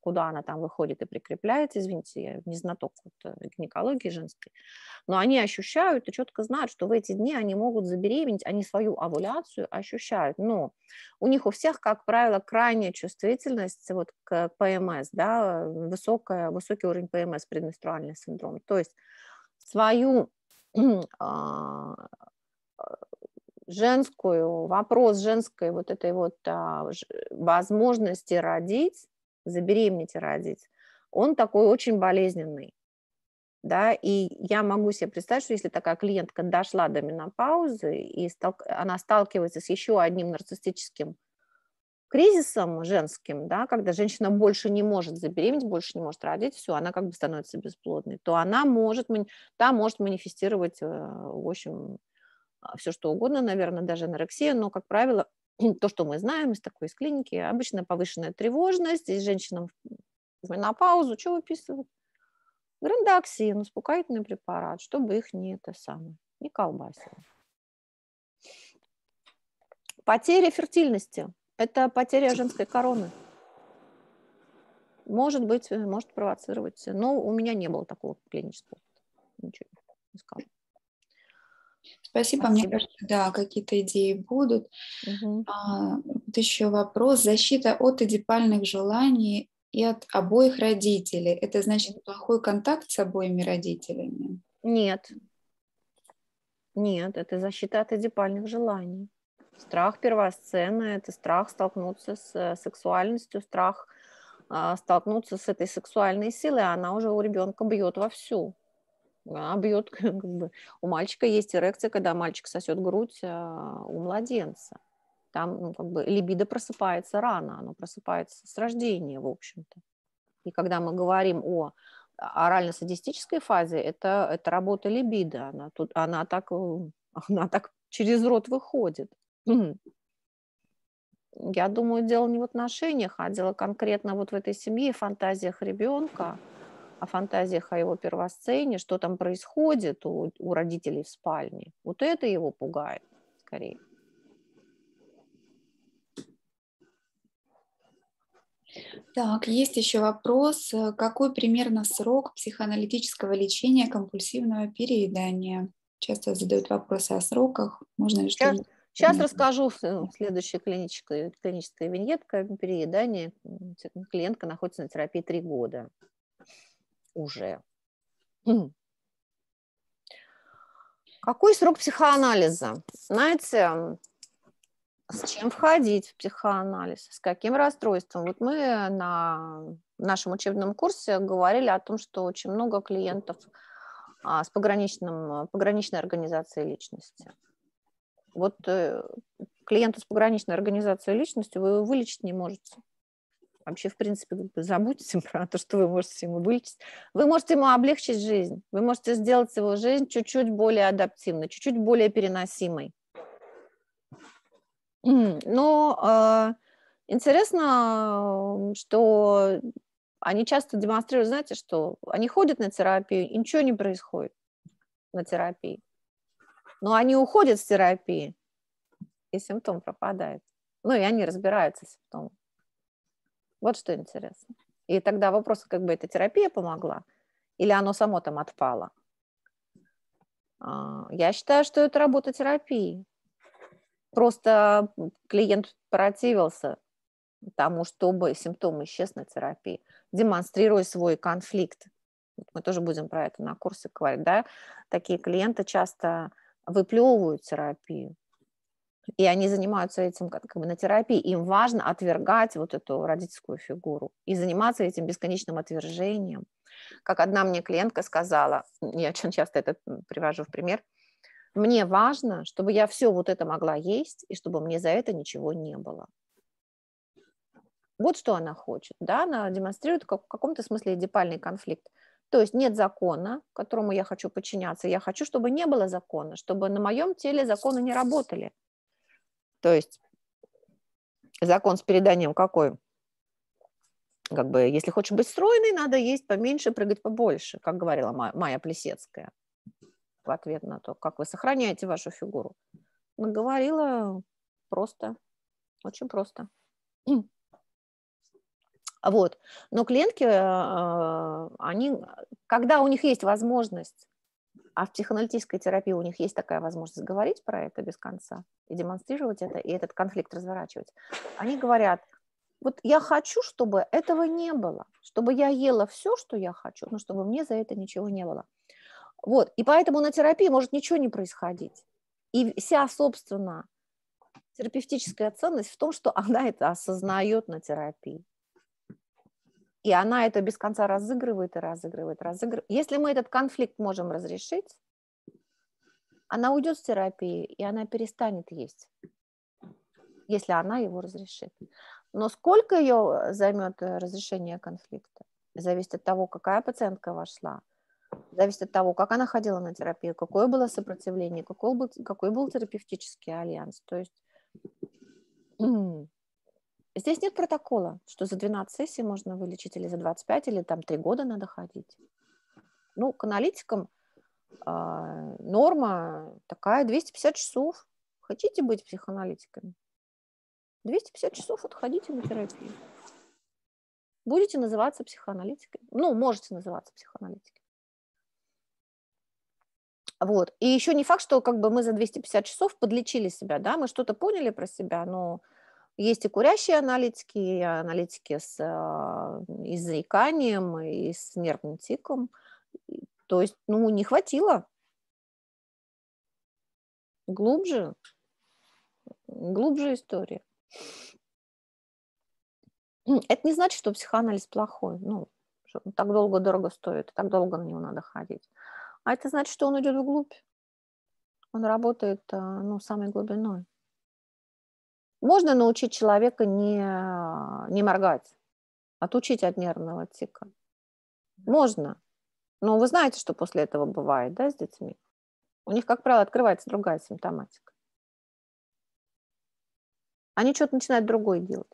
Speaker 2: куда она там выходит и прикрепляется, извините, я не знаток вот э, гинекологии женской, но они ощущают и четко знают, что в эти дни они могут забеременеть, они свою овуляцию ощущают, но у них у всех, как правило, крайняя чувствительность вот к ПМС, да, высокая, высокий уровень ПМС, предменструальный синдром, то есть свою а, женскую, вопрос женской вот этой вот а, возможности родить, забеременеть и родить, он такой очень болезненный. Да, и я могу себе представить, что если такая клиентка дошла до менопаузы, и стал, она сталкивается с еще одним нарциссическим кризисом женским, да, когда женщина больше не может забеременеть, больше не может родить, все, она как бы становится бесплодной, то она может, та может манифестировать, э, в общем, а, все что угодно, наверное, даже анорексия, но, как правило, то, что мы знаем из такой из клиники, обычно повышенная тревожность, здесь женщинам в менопаузу что выписывают? Грандоксин, успокоительный препарат, чтобы их не это самое, не колбасило. Потеря фертильности – это потеря женской короны. Может быть, э, может провоцировать. Но ну, у меня не было такого клинического. Ничего не
Speaker 1: скажу. Спасибо. Спасибо. Мне кажется, да, какие-то идеи будут. Угу. А, вот еще вопрос. Защита от эдипальных желаний и от обоих родителей. Это значит плохой контакт с обоими родителями?
Speaker 2: Нет. Нет, это защита от эдипальных желаний. Страх первосцены – это страх столкнуться с э, сексуальностью, страх а, столкнуться с этой сексуальной силой, а она уже у ребенка бьет вовсю. Она бьет, как бы. у мальчика есть эрекция, когда мальчик сосет грудь а у младенца. Там, ну, как бы, либидо просыпается рано, оно просыпается с рождения, в общем-то. И когда мы говорим о орально-садистической фазе, это, это работа либидо, она, тут, она, так, э, она так через рот выходит. Я думаю, дело не в отношениях, а дело конкретно вот в этой семье и фантазиях ребенка, о фантазиях о его первосцене, что там происходит у, у родителей в спальне. Вот это его пугает скорее.
Speaker 1: Так, есть еще вопрос. Какой примерно срок психоаналитического лечения компульсивного переедания? Часто задают вопросы о сроках. Можно ли что-нибудь
Speaker 2: Сейчас расскажу э, следующая клиническая, клиническая виньетка переедание. Клиентка находится на терапии три года уже. Хм. Какой срок психоанализа? Знаете, с чем входить в психоанализ, с каким расстройством? Вот мы на нашем учебном курсе говорили о том, что очень много клиентов а, с пограничным, пограничной организацией личности. Вот э, клиента с пограничной организацией личности вы вылечить не можете. Вообще, в принципе, забудьте про то, что вы можете ему вылечить. Вы можете ему облегчить жизнь. Вы можете сделать его жизнь чуть-чуть более адаптивной, чуть-чуть более переносимой. Но э, интересно, э, что они часто демонстрируют, знаете, что они ходят на терапию, и ничего не происходит на терапии но они уходят с терапии, и симптом пропадает. Ну, и они разбираются с симптомом. Вот что интересно. И тогда вопрос, как бы эта терапия помогла, или оно само там отпало. А, я считаю, что это работа терапии. Просто клиент противился тому, чтобы симптом исчез на терапии, демонстрируя свой конфликт. Мы тоже будем про это на курсе говорить, да? Такие клиенты часто выплевывают терапию. И они занимаются этим как бы на терапии. Им важно отвергать вот эту родительскую фигуру и заниматься этим бесконечным отвержением. Как одна мне клиентка сказала, я очень часто это привожу в пример, мне важно, чтобы я все вот это могла есть и чтобы мне за это ничего не было. Вот что она хочет. Да? Она демонстрирует как в каком-то смысле эдипальный конфликт. То есть нет закона, которому я хочу подчиняться. Я хочу, чтобы не было закона, чтобы на моем теле законы не работали. То есть закон с переданием какой? Как бы, если хочешь быть стройной, надо есть поменьше, прыгать побольше, как говорила Майя Плесецкая в ответ на то, как вы сохраняете вашу фигуру. Говорила просто, очень просто. Вот. Но клиентки, а, они, когда у них есть возможность, а в психоаналитической терапии у них есть такая возможность говорить про это без конца и демонстрировать это, и этот конфликт разворачивать, они говорят, вот я хочу, чтобы этого не было, чтобы я ела все, что я хочу, но чтобы мне за это ничего не было. Вот. И поэтому на терапии может ничего не происходить. И вся, собственно, терапевтическая ценность в том, что она это осознает на терапии. И она это без конца разыгрывает и разыгрывает, разыгрывает. Если мы этот конфликт можем разрешить, она уйдет с терапии, и она перестанет есть, если она его разрешит. Но сколько ее э, займет э, разрешение конфликта, зависит от того, какая пациентка вошла, зависит от того, как она ходила на терапию, какое было сопротивление, какой был, какой был терапевтический альянс. То есть Здесь нет протокола, что за 12 сессий можно вылечить или за 25, или там 3 года надо ходить. Ну, к аналитикам э, норма такая 250 часов. Хотите быть психоаналитиками? 250 часов отходите на терапию. Будете называться психоаналитикой. Ну, можете называться психоаналитикой. Вот. И еще не факт, что как бы мы за 250 часов подлечили себя, да, мы что-то поняли про себя, но есть и курящие аналитики, и аналитики с, а, и с и с нервным тиком. То есть, ну, не хватило. Глубже, глубже история. Это не значит, что психоанализ плохой. Ну, что он так долго дорого стоит, так долго на него надо ходить. А это значит, что он идет вглубь. Он работает а, ну, самой глубиной. Можно научить человека не, а, не моргать, отучить от нервного тика. Можно. Но вы знаете, что после этого бывает, да, с детьми? У них, как правило, открывается другая симптоматика. Они что-то начинают другое делать.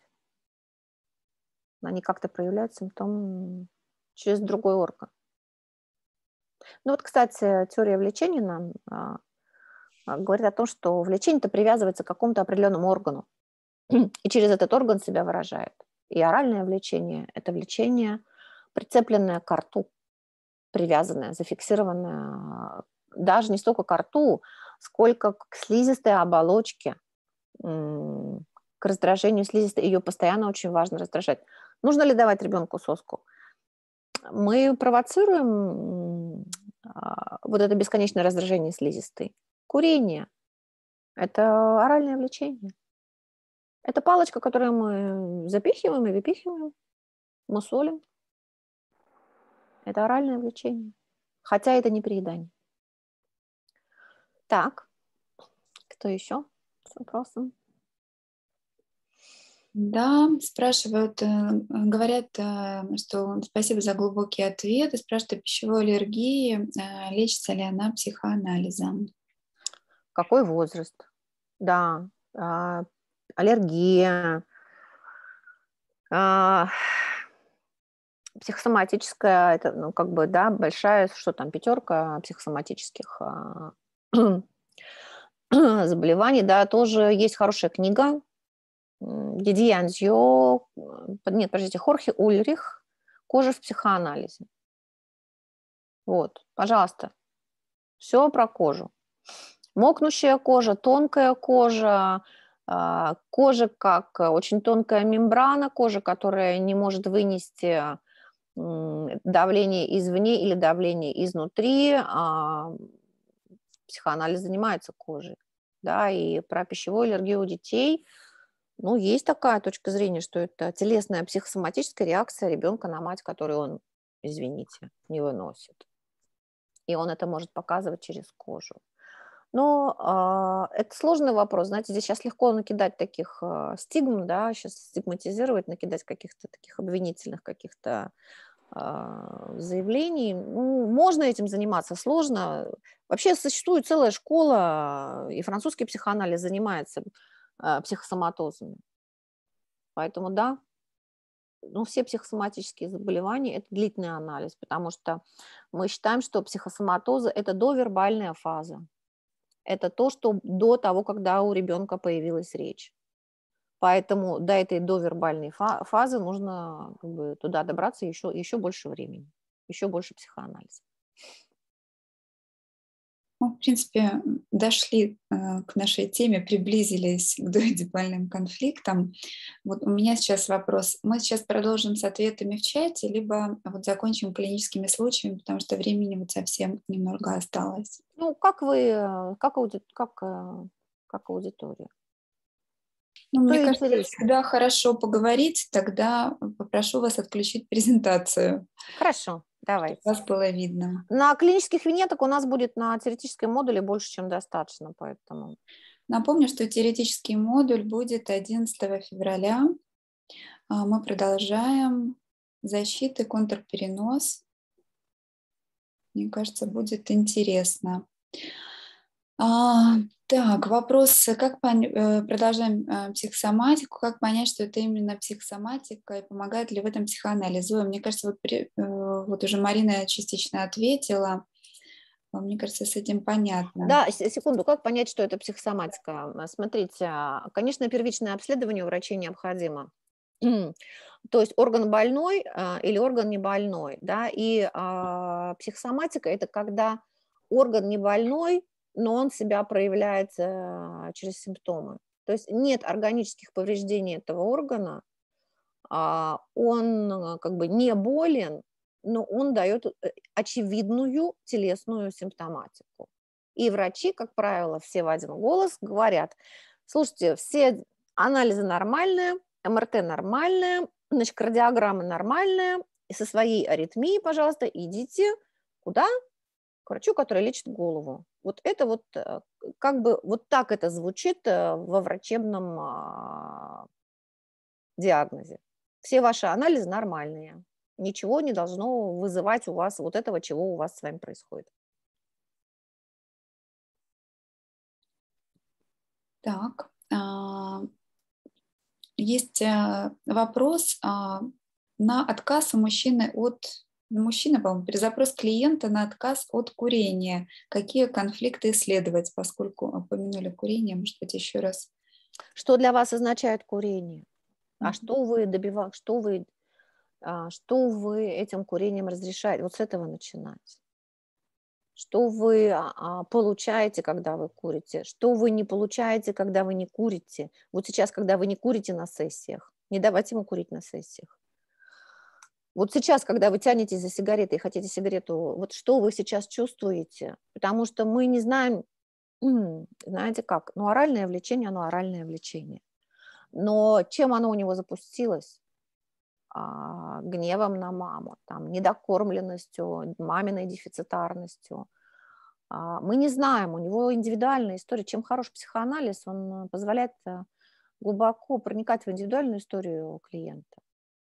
Speaker 2: Они как-то проявляют симптом через другой орган. Ну вот, кстати, теория влечения нам а, а, говорит о том, что влечение-то привязывается к какому-то определенному органу. и через этот орган себя выражает. И оральное влечение – это влечение, прицепленное к рту, привязанное, зафиксированное э, даже не столько к рту, сколько к слизистой оболочке, к раздражению слизистой. Ее постоянно очень важно раздражать. Нужно ли давать ребенку соску? Мы провоцируем а, вот это бесконечное раздражение слизистой. Курение – это оральное влечение. Это палочка, которую мы запихиваем и выпихиваем, мы солим. Это оральное влечение. Хотя это не приедание. Так, кто еще с
Speaker 1: вопросом? Да, спрашивают, э, говорят, э, что спасибо за глубокий ответ и спрашивают о а пищевой аллергии, э, лечится ли она психоанализом?
Speaker 2: Какой возраст? Да, а, аллергия, а, психосоматическая, это, ну, как бы, да, большая, что там, пятерка психосоматических а, заболеваний, да, тоже есть хорошая книга Диди э, нет, подождите, Хорхе Ульрих «Кожа в психоанализе». Вот, пожалуйста, все про кожу. Мокнущая кожа, тонкая кожа, а, кожа как э, очень тонкая мембрана кожи, которая не может вынести давление извне или давление изнутри. А, психоанализ занимается кожей. Да, и про пищевую аллергию у детей ну, есть такая точка зрения, что это телесная психосоматическая реакция ребенка на мать, которую он, извините, не выносит. И он это может показывать через кожу. Но э, это сложный вопрос. Знаете, здесь сейчас легко накидать таких э, стигм, да, сейчас стигматизировать, накидать каких-то таких обвинительных каких-то э, заявлений. Ну, можно этим заниматься, сложно. Вообще существует целая школа, и французский психоанализ занимается э, психосоматозами. Поэтому да, ну, все психосоматические заболевания – это длительный анализ, потому что мы считаем, что психосоматоза – это довербальная фаза это то, что до того, когда у ребенка появилась речь. Поэтому до этой довербальной фазы нужно как бы, туда добраться еще, еще больше времени, еще больше психоанализа.
Speaker 1: Ну, в принципе, дошли э, к нашей теме, приблизились к доидипальным конфликтам. Вот у меня сейчас вопрос. Мы сейчас продолжим с ответами в чате, либо вот закончим клиническими случаями, потому что времени вот совсем немного осталось.
Speaker 2: Ну, как вы, э, как, ауди, как, э, как аудитория?
Speaker 1: Ну, мне интересно. кажется, когда хорошо поговорить, тогда попрошу вас отключить презентацию. Хорошо, давайте. Чтобы вас было видно. На клинических винеток у нас будет на теоретическом модуле больше, чем достаточно, поэтому... Напомню, что теоретический модуль будет 11 февраля. А, мы продолжаем защиты, контрперенос. Мне кажется, будет интересно. А, так, вопрос, э, как пон... Э, продолжаем э, психосоматику, как понять, что это именно психосоматика и помогает ли в этом психоанализу? Мне кажется, вот, при... вот уже Марина частично ответила. Мне кажется, с этим понятно. Да, секунду, как понять, что это психосоматика? Смотрите,
Speaker 2: а, конечно, первичное обследование у врачей необходимо.
Speaker 1: То
Speaker 2: есть орган больной или орган не больной, да, и а, психосоматика – это когда орган не больной, но он себя проявляет э, через симптомы. То есть нет органических повреждений этого органа, а, он э, как бы не болен, но он дает э, очевидную телесную симптоматику. И врачи, как правило, все в один голос говорят, слушайте, все анализы нормальные, МРТ нормальная, значит, кардиограмма нормальная, и со своей аритмией, пожалуйста, идите куда? к врачу, который лечит голову. Вот это вот э, как бы вот так это звучит э, во врачебном а, диагнозе. Все ваши анализы нормальные. Ничего не должно вызывать у вас вот этого, чего у вас с вами происходит.
Speaker 1: Так, а, есть э, вопрос а, на отказ у мужчины от ну, мужчина, по-моему, перезапрос клиента на отказ от курения. Какие конфликты исследовать, поскольку упомянули курение, может быть, еще раз. Что для вас означает курение? А что вы добивал? что вы,
Speaker 2: а, что вы этим курением разрешаете? Вот с этого начинать. Что вы а, а, получаете, когда вы курите? Что вы не получаете, когда вы не курите? Вот сейчас, когда вы не курите на сессиях, не давайте ему курить на сессиях. Вот сейчас, когда вы тянетесь за сигаретой и хотите сигарету, вот что вы сейчас чувствуете? Потому что мы не знаем, знаете как, ну, оральное влечение, оно оральное влечение. Но чем оно у него запустилось? А, гневом на маму, там, недокормленностью, маминой дефицитарностью. А, мы не знаем, у него индивидуальная история. Чем хорош психоанализ, он э, позволяет э, глубоко проникать в индивидуальную историю клиента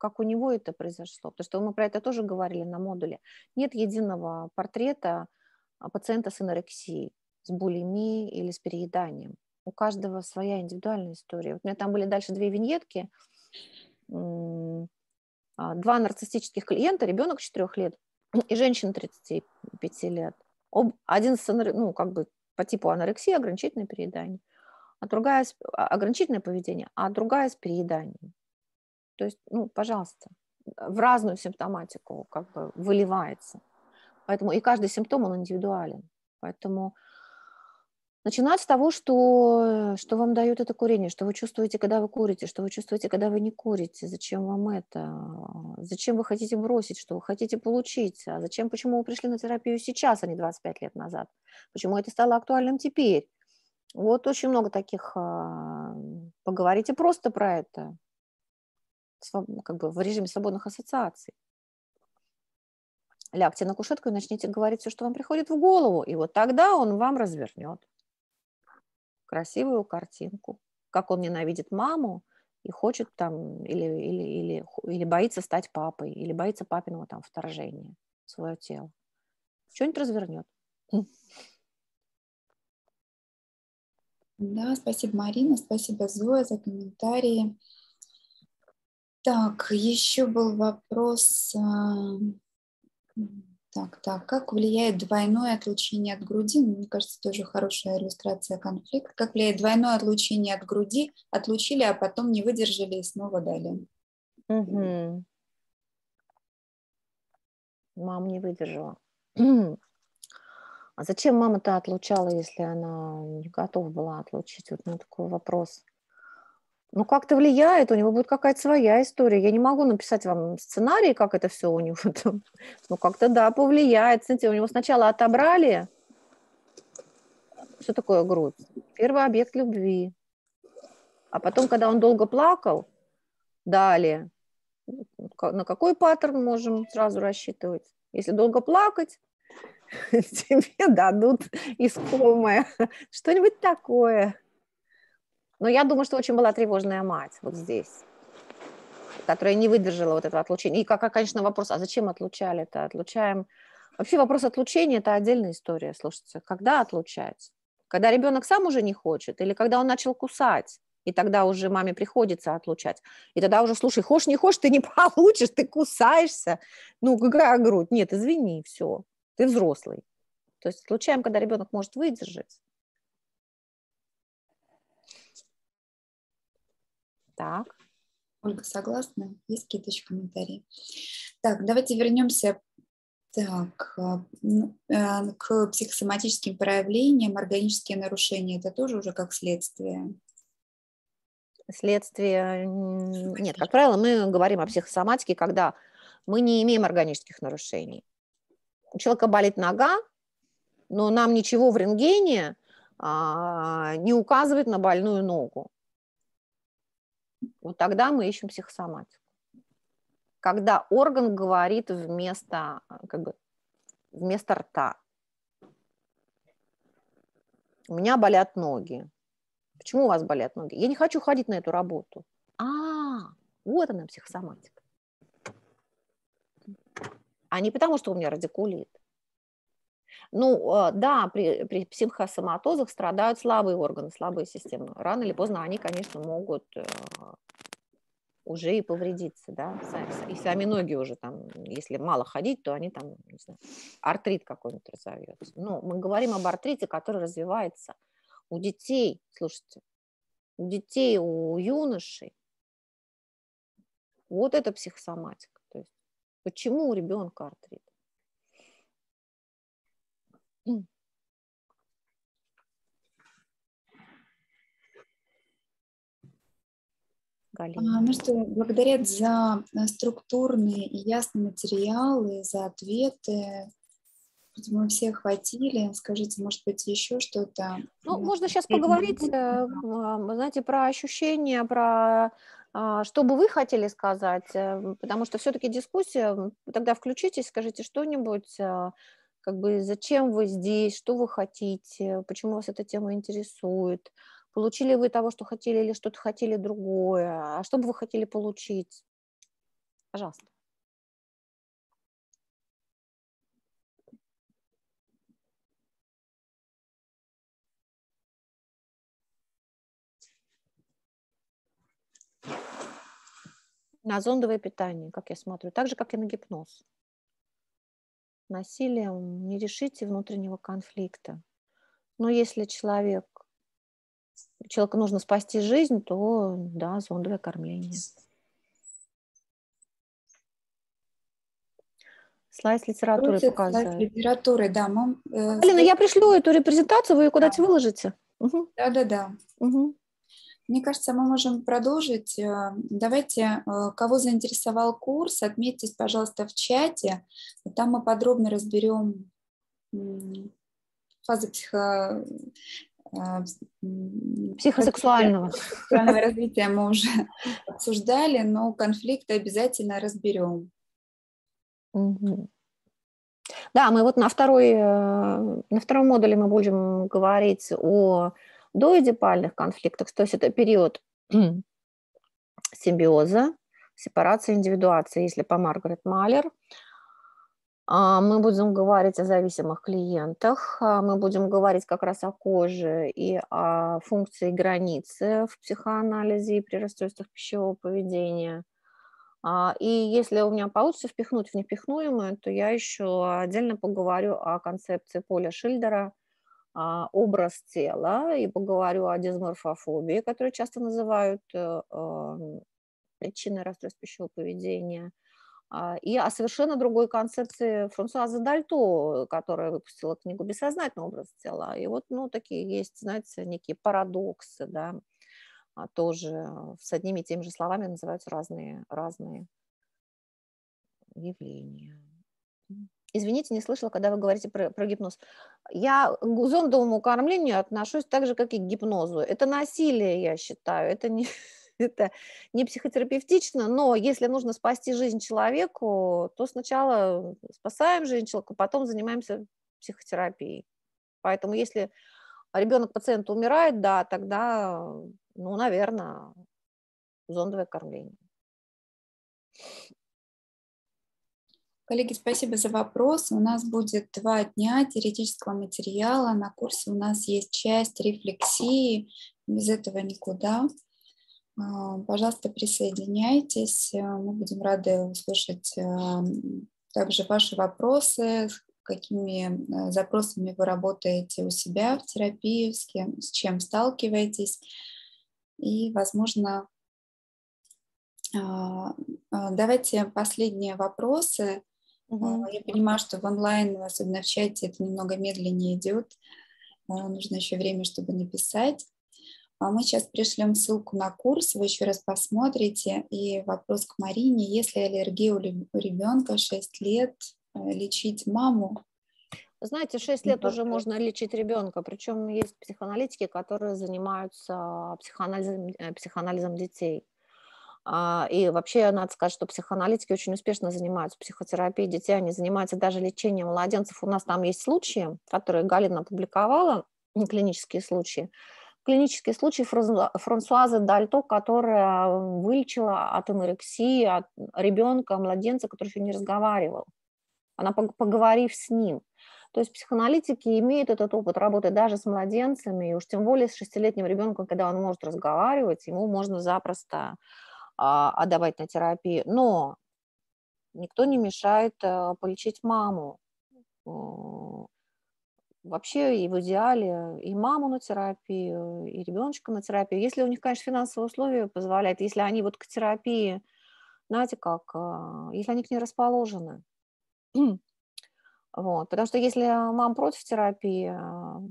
Speaker 2: как у него это произошло, потому что мы про это тоже говорили на модуле. Нет единого портрета а, пациента с анорексией, с булимией или с перееданием. У каждого своя индивидуальная история. Вот у меня там были дальше две виньетки. А, два нарциссических клиента, ребенок 4 лет и женщина 35 лет. Один с, ну, как бы по типу анорексии, ограничительное переедание а другая а, ограничительное поведение, а другая с перееданием. То есть, ну, пожалуйста, в разную симптоматику как бы выливается. Поэтому и каждый симптом, он индивидуален. Поэтому начинать с того, что, что вам дает это курение, что вы чувствуете, когда вы курите, что вы чувствуете, когда вы не курите, зачем вам это, зачем вы хотите бросить, что вы хотите получить, а зачем, почему вы пришли на терапию сейчас, а не 25 лет назад, почему это стало актуальным теперь. Вот очень много таких. А, Поговорите просто про это. Ну, как бы в режиме свободных ассоциаций. Лягте на кушетку и начните говорить все, что вам приходит в голову. И вот тогда он вам развернет красивую картинку, как он ненавидит маму и хочет там, или, или, или, или боится стать папой, или боится папиного там вторжения в свое тело. Что-нибудь развернет.
Speaker 1: Да, спасибо, Марина, спасибо, Зоя, за комментарии. Так, еще был вопрос. Так, так, как влияет двойное отлучение от груди? Ну, мне кажется, тоже хорошая иллюстрация конфликта. Как влияет двойное отлучение от груди? Отлучили, а потом не выдержали и снова дали. Угу.
Speaker 2: Мам не выдержала. А зачем мама-то отлучала, если она не готова была отлучить? Вот на такой вопрос ну, как-то влияет, у него будет какая-то своя история. Я не могу написать вам сценарий, как это все у него там. Ну, как-то, да, повлияет. Смотрите, у него сначала отобрали... Что такое грудь? Первый объект любви. А потом, когда он долго плакал, далее, на какой паттерн можем сразу рассчитывать? Если долго плакать, тебе дадут искомое, что-нибудь такое но я думаю, что очень была тревожная мать вот здесь которая не выдержала вот этого отлучения. И, как, а, конечно, вопрос, а зачем отлучали-то? Отлучаем. Вообще вопрос отлучения – это отдельная история, слушайте. Когда отлучать? Когда ребенок сам уже не хочет или когда он начал кусать? И тогда уже маме приходится отлучать. И тогда уже, слушай, хочешь, не хочешь, ты не получишь, ты кусаешься. Ну, какая грудь? Нет, извини, все, ты взрослый. То есть отлучаем, когда ребенок может выдержать.
Speaker 1: Так. Ольга, согласна? Есть какие-то еще комментарии? Так, давайте вернемся так, э, ну, э, к психосоматическим проявлениям. Органические нарушения – это тоже уже как следствие?
Speaker 2: Следствие… Э, нет, как правило, мы говорим о психосоматике, когда мы не имеем органических нарушений. У человека болит нога, но нам ничего в рентгене а, не указывает на больную ногу. Вот тогда мы ищем психосоматику. Когда орган говорит вместо, как бы, вместо рта. У меня болят ноги. Почему у вас болят ноги? Я не хочу ходить на эту работу. А, вот она психосоматика. А не потому, что у меня радикулит. Ну, а, да, при, при психосоматозах страдают слабые органы, слабые системы. Рано или поздно они, конечно, могут э, уже и повредиться, да, и сами ноги уже там, если мало ходить, то они там, не знаю, артрит какой-нибудь разовьется. Но мы говорим об артрите, который развивается у детей, слушайте, у детей, у юношей. Вот это психосоматика. То есть, почему у ребенка артрит?
Speaker 1: Галина. А, ну что, благодарят за э, структурные и ясные материалы, за ответы. Мы все хватили. Скажите, может быть, еще что-то? Ну, можно сейчас поговорить, э, э, знаете, про
Speaker 2: ощущения, про а, что бы вы хотели сказать, потому что все-таки дискуссия, тогда включитесь, скажите что-нибудь, как бы зачем вы здесь, что вы хотите, почему вас эта тема интересует, получили вы того, что хотели, или что-то хотели другое, а что бы вы хотели получить. Пожалуйста. На зондовое питание, как я смотрю, так же, как и на гипноз насилием не решите внутреннего конфликта. Но если человек, человеку нужно спасти жизнь, то да, зондовое кормление. Слайд литературы Крутит показывает. Слайд с литературы, да. Мам, э, Алина, я пришлю эту репрезентацию, вы ее куда то да. выложите?
Speaker 1: Да-да-да. Угу. угу. Мне кажется, мы можем продолжить. Э, давайте, э, кого заинтересовал курс, отметьтесь, пожалуйста, в чате. Там мы подробно разберем фазы психо... Э, психосексуального. развития мы уже обсуждали, но конфликты обязательно разберем.
Speaker 2: Да, мы вот на, второй, на втором модуле мы будем говорить о доэдипальных конфликтах, то есть это период симбиоза, сепарации, индивидуации, если по Маргарет Малер. А, мы будем говорить о зависимых клиентах, а, мы будем говорить как раз о коже и о функции границы в психоанализе и при расстройствах пищевого поведения. А, и если у меня получится впихнуть в непихнуемое, то я еще отдельно поговорю о концепции Поля Шильдера – а, образ тела и поговорю о дисморфофобии, которую часто называют э, причиной расстройств пищевого поведения, а, и о совершенно другой концепции Франсуаза Дальто, которая выпустила книгу «Бессознательный образ тела». И вот, ну, такие есть, знаете, некие парадоксы, да, а, тоже с одними и теми же словами называются разные, разные явления. Извините, не слышала, когда вы говорите про, про гипноз. Я к зондовому кормлению отношусь так же, как и к гипнозу. Это насилие, я считаю. Это не, это не психотерапевтично, но если нужно спасти жизнь человеку, то сначала спасаем жизнь человеку, потом занимаемся психотерапией. Поэтому если ребенок пациента умирает, да, тогда, ну,
Speaker 1: наверное, зондовое кормление. Коллеги, спасибо за вопрос. У нас будет два дня теоретического материала. На курсе у нас есть часть рефлексии. Без этого никуда. А, пожалуйста, присоединяйтесь. Э, мы будем рады услышать э, также ваши вопросы, какими э, запросами вы работаете у себя в терапии, с, кем, с чем сталкиваетесь. И, возможно, а, а, давайте последние вопросы. Угу. Я понимаю, что в онлайн, особенно в чате, это немного медленнее идет. А, нужно еще время, чтобы написать. А мы сейчас пришлем ссылку на курс, вы еще раз посмотрите. И вопрос к Марине. Если аллергия у ребенка 6 лет, э, лечить маму?
Speaker 2: Знаете, 6 лет уже можно лечить ребенка, причем есть психоаналитики, которые занимаются психоанализом, э, психоанализом детей. А, и вообще надо сказать, что психоаналитики очень успешно занимаются психотерапией детей, они занимаются даже лечением младенцев. У нас там есть случаи, которые Галина опубликовала, клинические случаи. Клинический случай Франсуазы Дальто, которая вылечила от анорексии от ребенка, младенца, который еще не разговаривал. Она поговорив с ним. То есть психоаналитики имеют этот опыт работы даже с младенцами, и уж тем более с шестилетним ребенком, когда он может разговаривать, ему можно запросто а давать на терапию. Но никто не мешает э, полечить маму. Вообще и в идеале и маму на терапию, и ребеночка на терапию. Если у них, конечно, финансовые условия позволяют, если они вот к терапии, знаете как, э, если они к ней расположены, Вот, потому что если а, мама против терапии, а,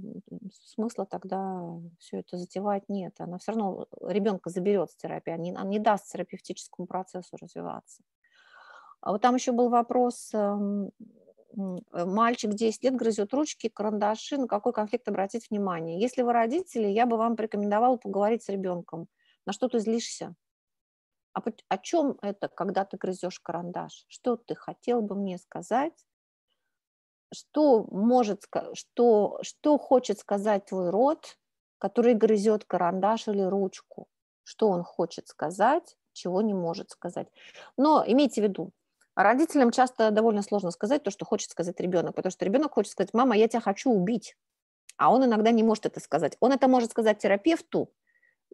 Speaker 2: смысла тогда все это затевать нет. Она все равно э, ребенка заберет с терапии, а она не, даст терапевтическому процессу развиваться. А вот там еще был вопрос, э, мальчик 10 лет грызет ручки, карандаши, на какой конфликт обратить внимание? Если вы родители, я бы вам порекомендовала поговорить с ребенком. На что ты злишься? А о чем это, когда ты грызешь карандаш? Что ты хотел бы мне сказать? что может, что, что хочет сказать твой род, который грызет карандаш или ручку, что он хочет сказать, чего не может сказать. Но имейте в виду, родителям часто довольно сложно сказать то, что хочет сказать ребенок, потому что ребенок хочет сказать, мама, я тебя хочу убить, а он иногда не может это сказать. Он это может сказать терапевту,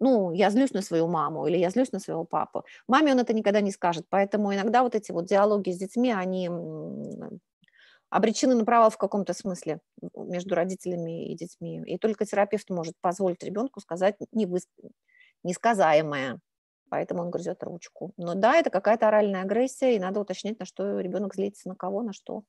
Speaker 2: ну, я злюсь на свою маму или я злюсь на своего папу. Маме он это никогда не скажет, поэтому иногда вот эти вот диалоги с детьми, они обречены на провал в каком-то смысле между родителями и детьми. И только терапевт может позволить ребенку сказать невыс... несказаемое. Поэтому он грызет ручку. Но да, это какая-то оральная агрессия, и надо уточнить, на что
Speaker 1: ребенок злится, на кого, на что.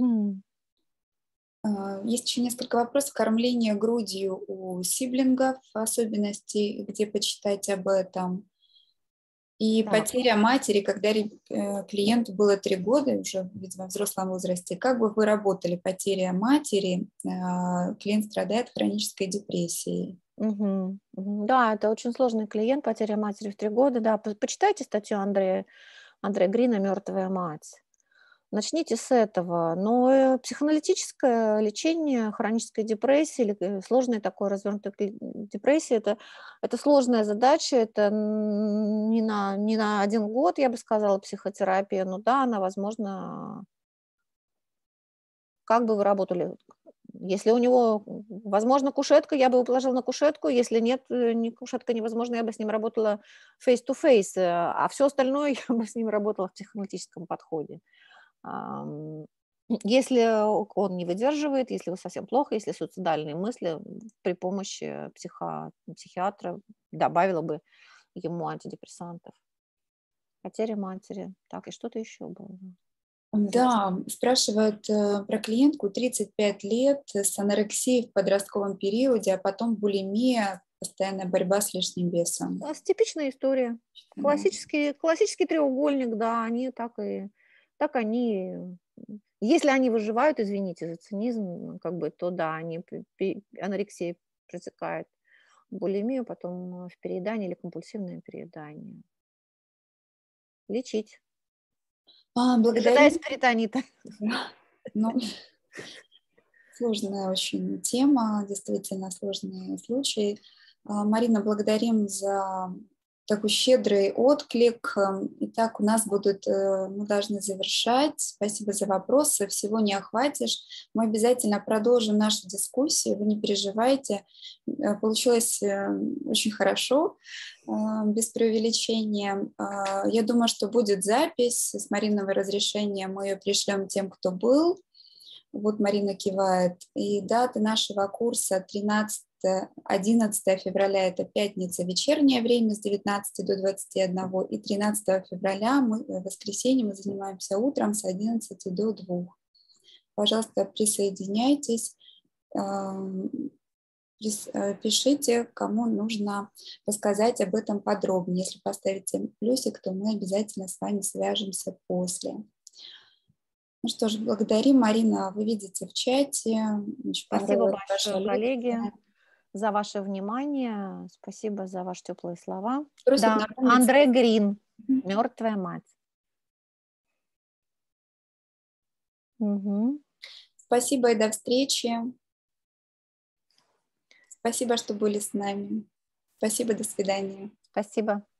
Speaker 1: А, есть еще несколько вопросов. Кормление грудью у сиблингов, особенности, где почитать об этом. И так. потеря матери, когда э, клиенту было три года, уже, видимо, в взрослом возрасте, как бы вы работали, потеря матери, а, клиент страдает хронической депрессией. Угу.
Speaker 2: Да, это очень сложный клиент, потеря матери в три года, да. Почитайте статью Андрея, Андрея Грина «Мертвая мать». Начните с этого. Но э, психоаналитическое лечение хронической депрессии или э, сложной такой развернутой депрессии это, – это сложная задача, это не на, не на один год, я бы сказала, психотерапия. Ну да, она, возможно, как бы вы работали, если у него, возможно, кушетка, я бы его положила на кушетку. Если нет, э, не, кушетка невозможно, я бы с ним работала face-to-face. -face, а все остальное я бы с ним работала в психоаналитическом подходе. Если он не выдерживает, если вы совсем плохо, если суицидальные мысли, при помощи психо, психиатра добавила бы ему антидепрессантов. Потери
Speaker 1: матери. Так, и что-то еще было. Да, спрашивают э, про клиентку 35 лет с анорексией в подростковом периоде, а потом булимия, постоянная борьба с лишним весом.
Speaker 2: Типичная история. Классический, классический треугольник, да, они так и так они, если они выживают, извините за цинизм, как бы, то да, они анорексия протекает булимию, потом э, в переедание или компульсивное переедание.
Speaker 1: Лечить. А, благодарю. спиритонита. Ну, сложная очень тема, действительно сложные случаи. А, Марина, благодарим за такой щедрый отклик. Эм, итак, у нас будут, э, мы должны завершать. Спасибо за вопросы, всего не охватишь. Мы обязательно продолжим нашу дискуссию, вы не переживайте. Э, получилось э, очень хорошо, без преувеличения. Я думаю, что будет запись с Маринового разрешения, мы ее пришлем тем, кто был. Вот Марина кивает. И дата нашего курса 13 это 11 февраля – это пятница, вечернее время с 19 до 21, и 13 февраля, мы, э, воскресенье, мы занимаемся утром с 11 до 2. Пожалуйста, присоединяйтесь, эм, э, пишите, кому нужно рассказать об этом подробнее. Если поставите плюсик, то мы обязательно с вами свяжемся после. Ну что ж, благодарим, Марина, вы видите в чате. Очень Спасибо
Speaker 2: большое, коллеги за ваше внимание. Спасибо за ваши теплые слова. да. Напомнить. Андрей Грин, мертвая мать.
Speaker 1: Угу. Спасибо и до встречи. Спасибо, что были с нами. Спасибо, до свидания. Спасибо.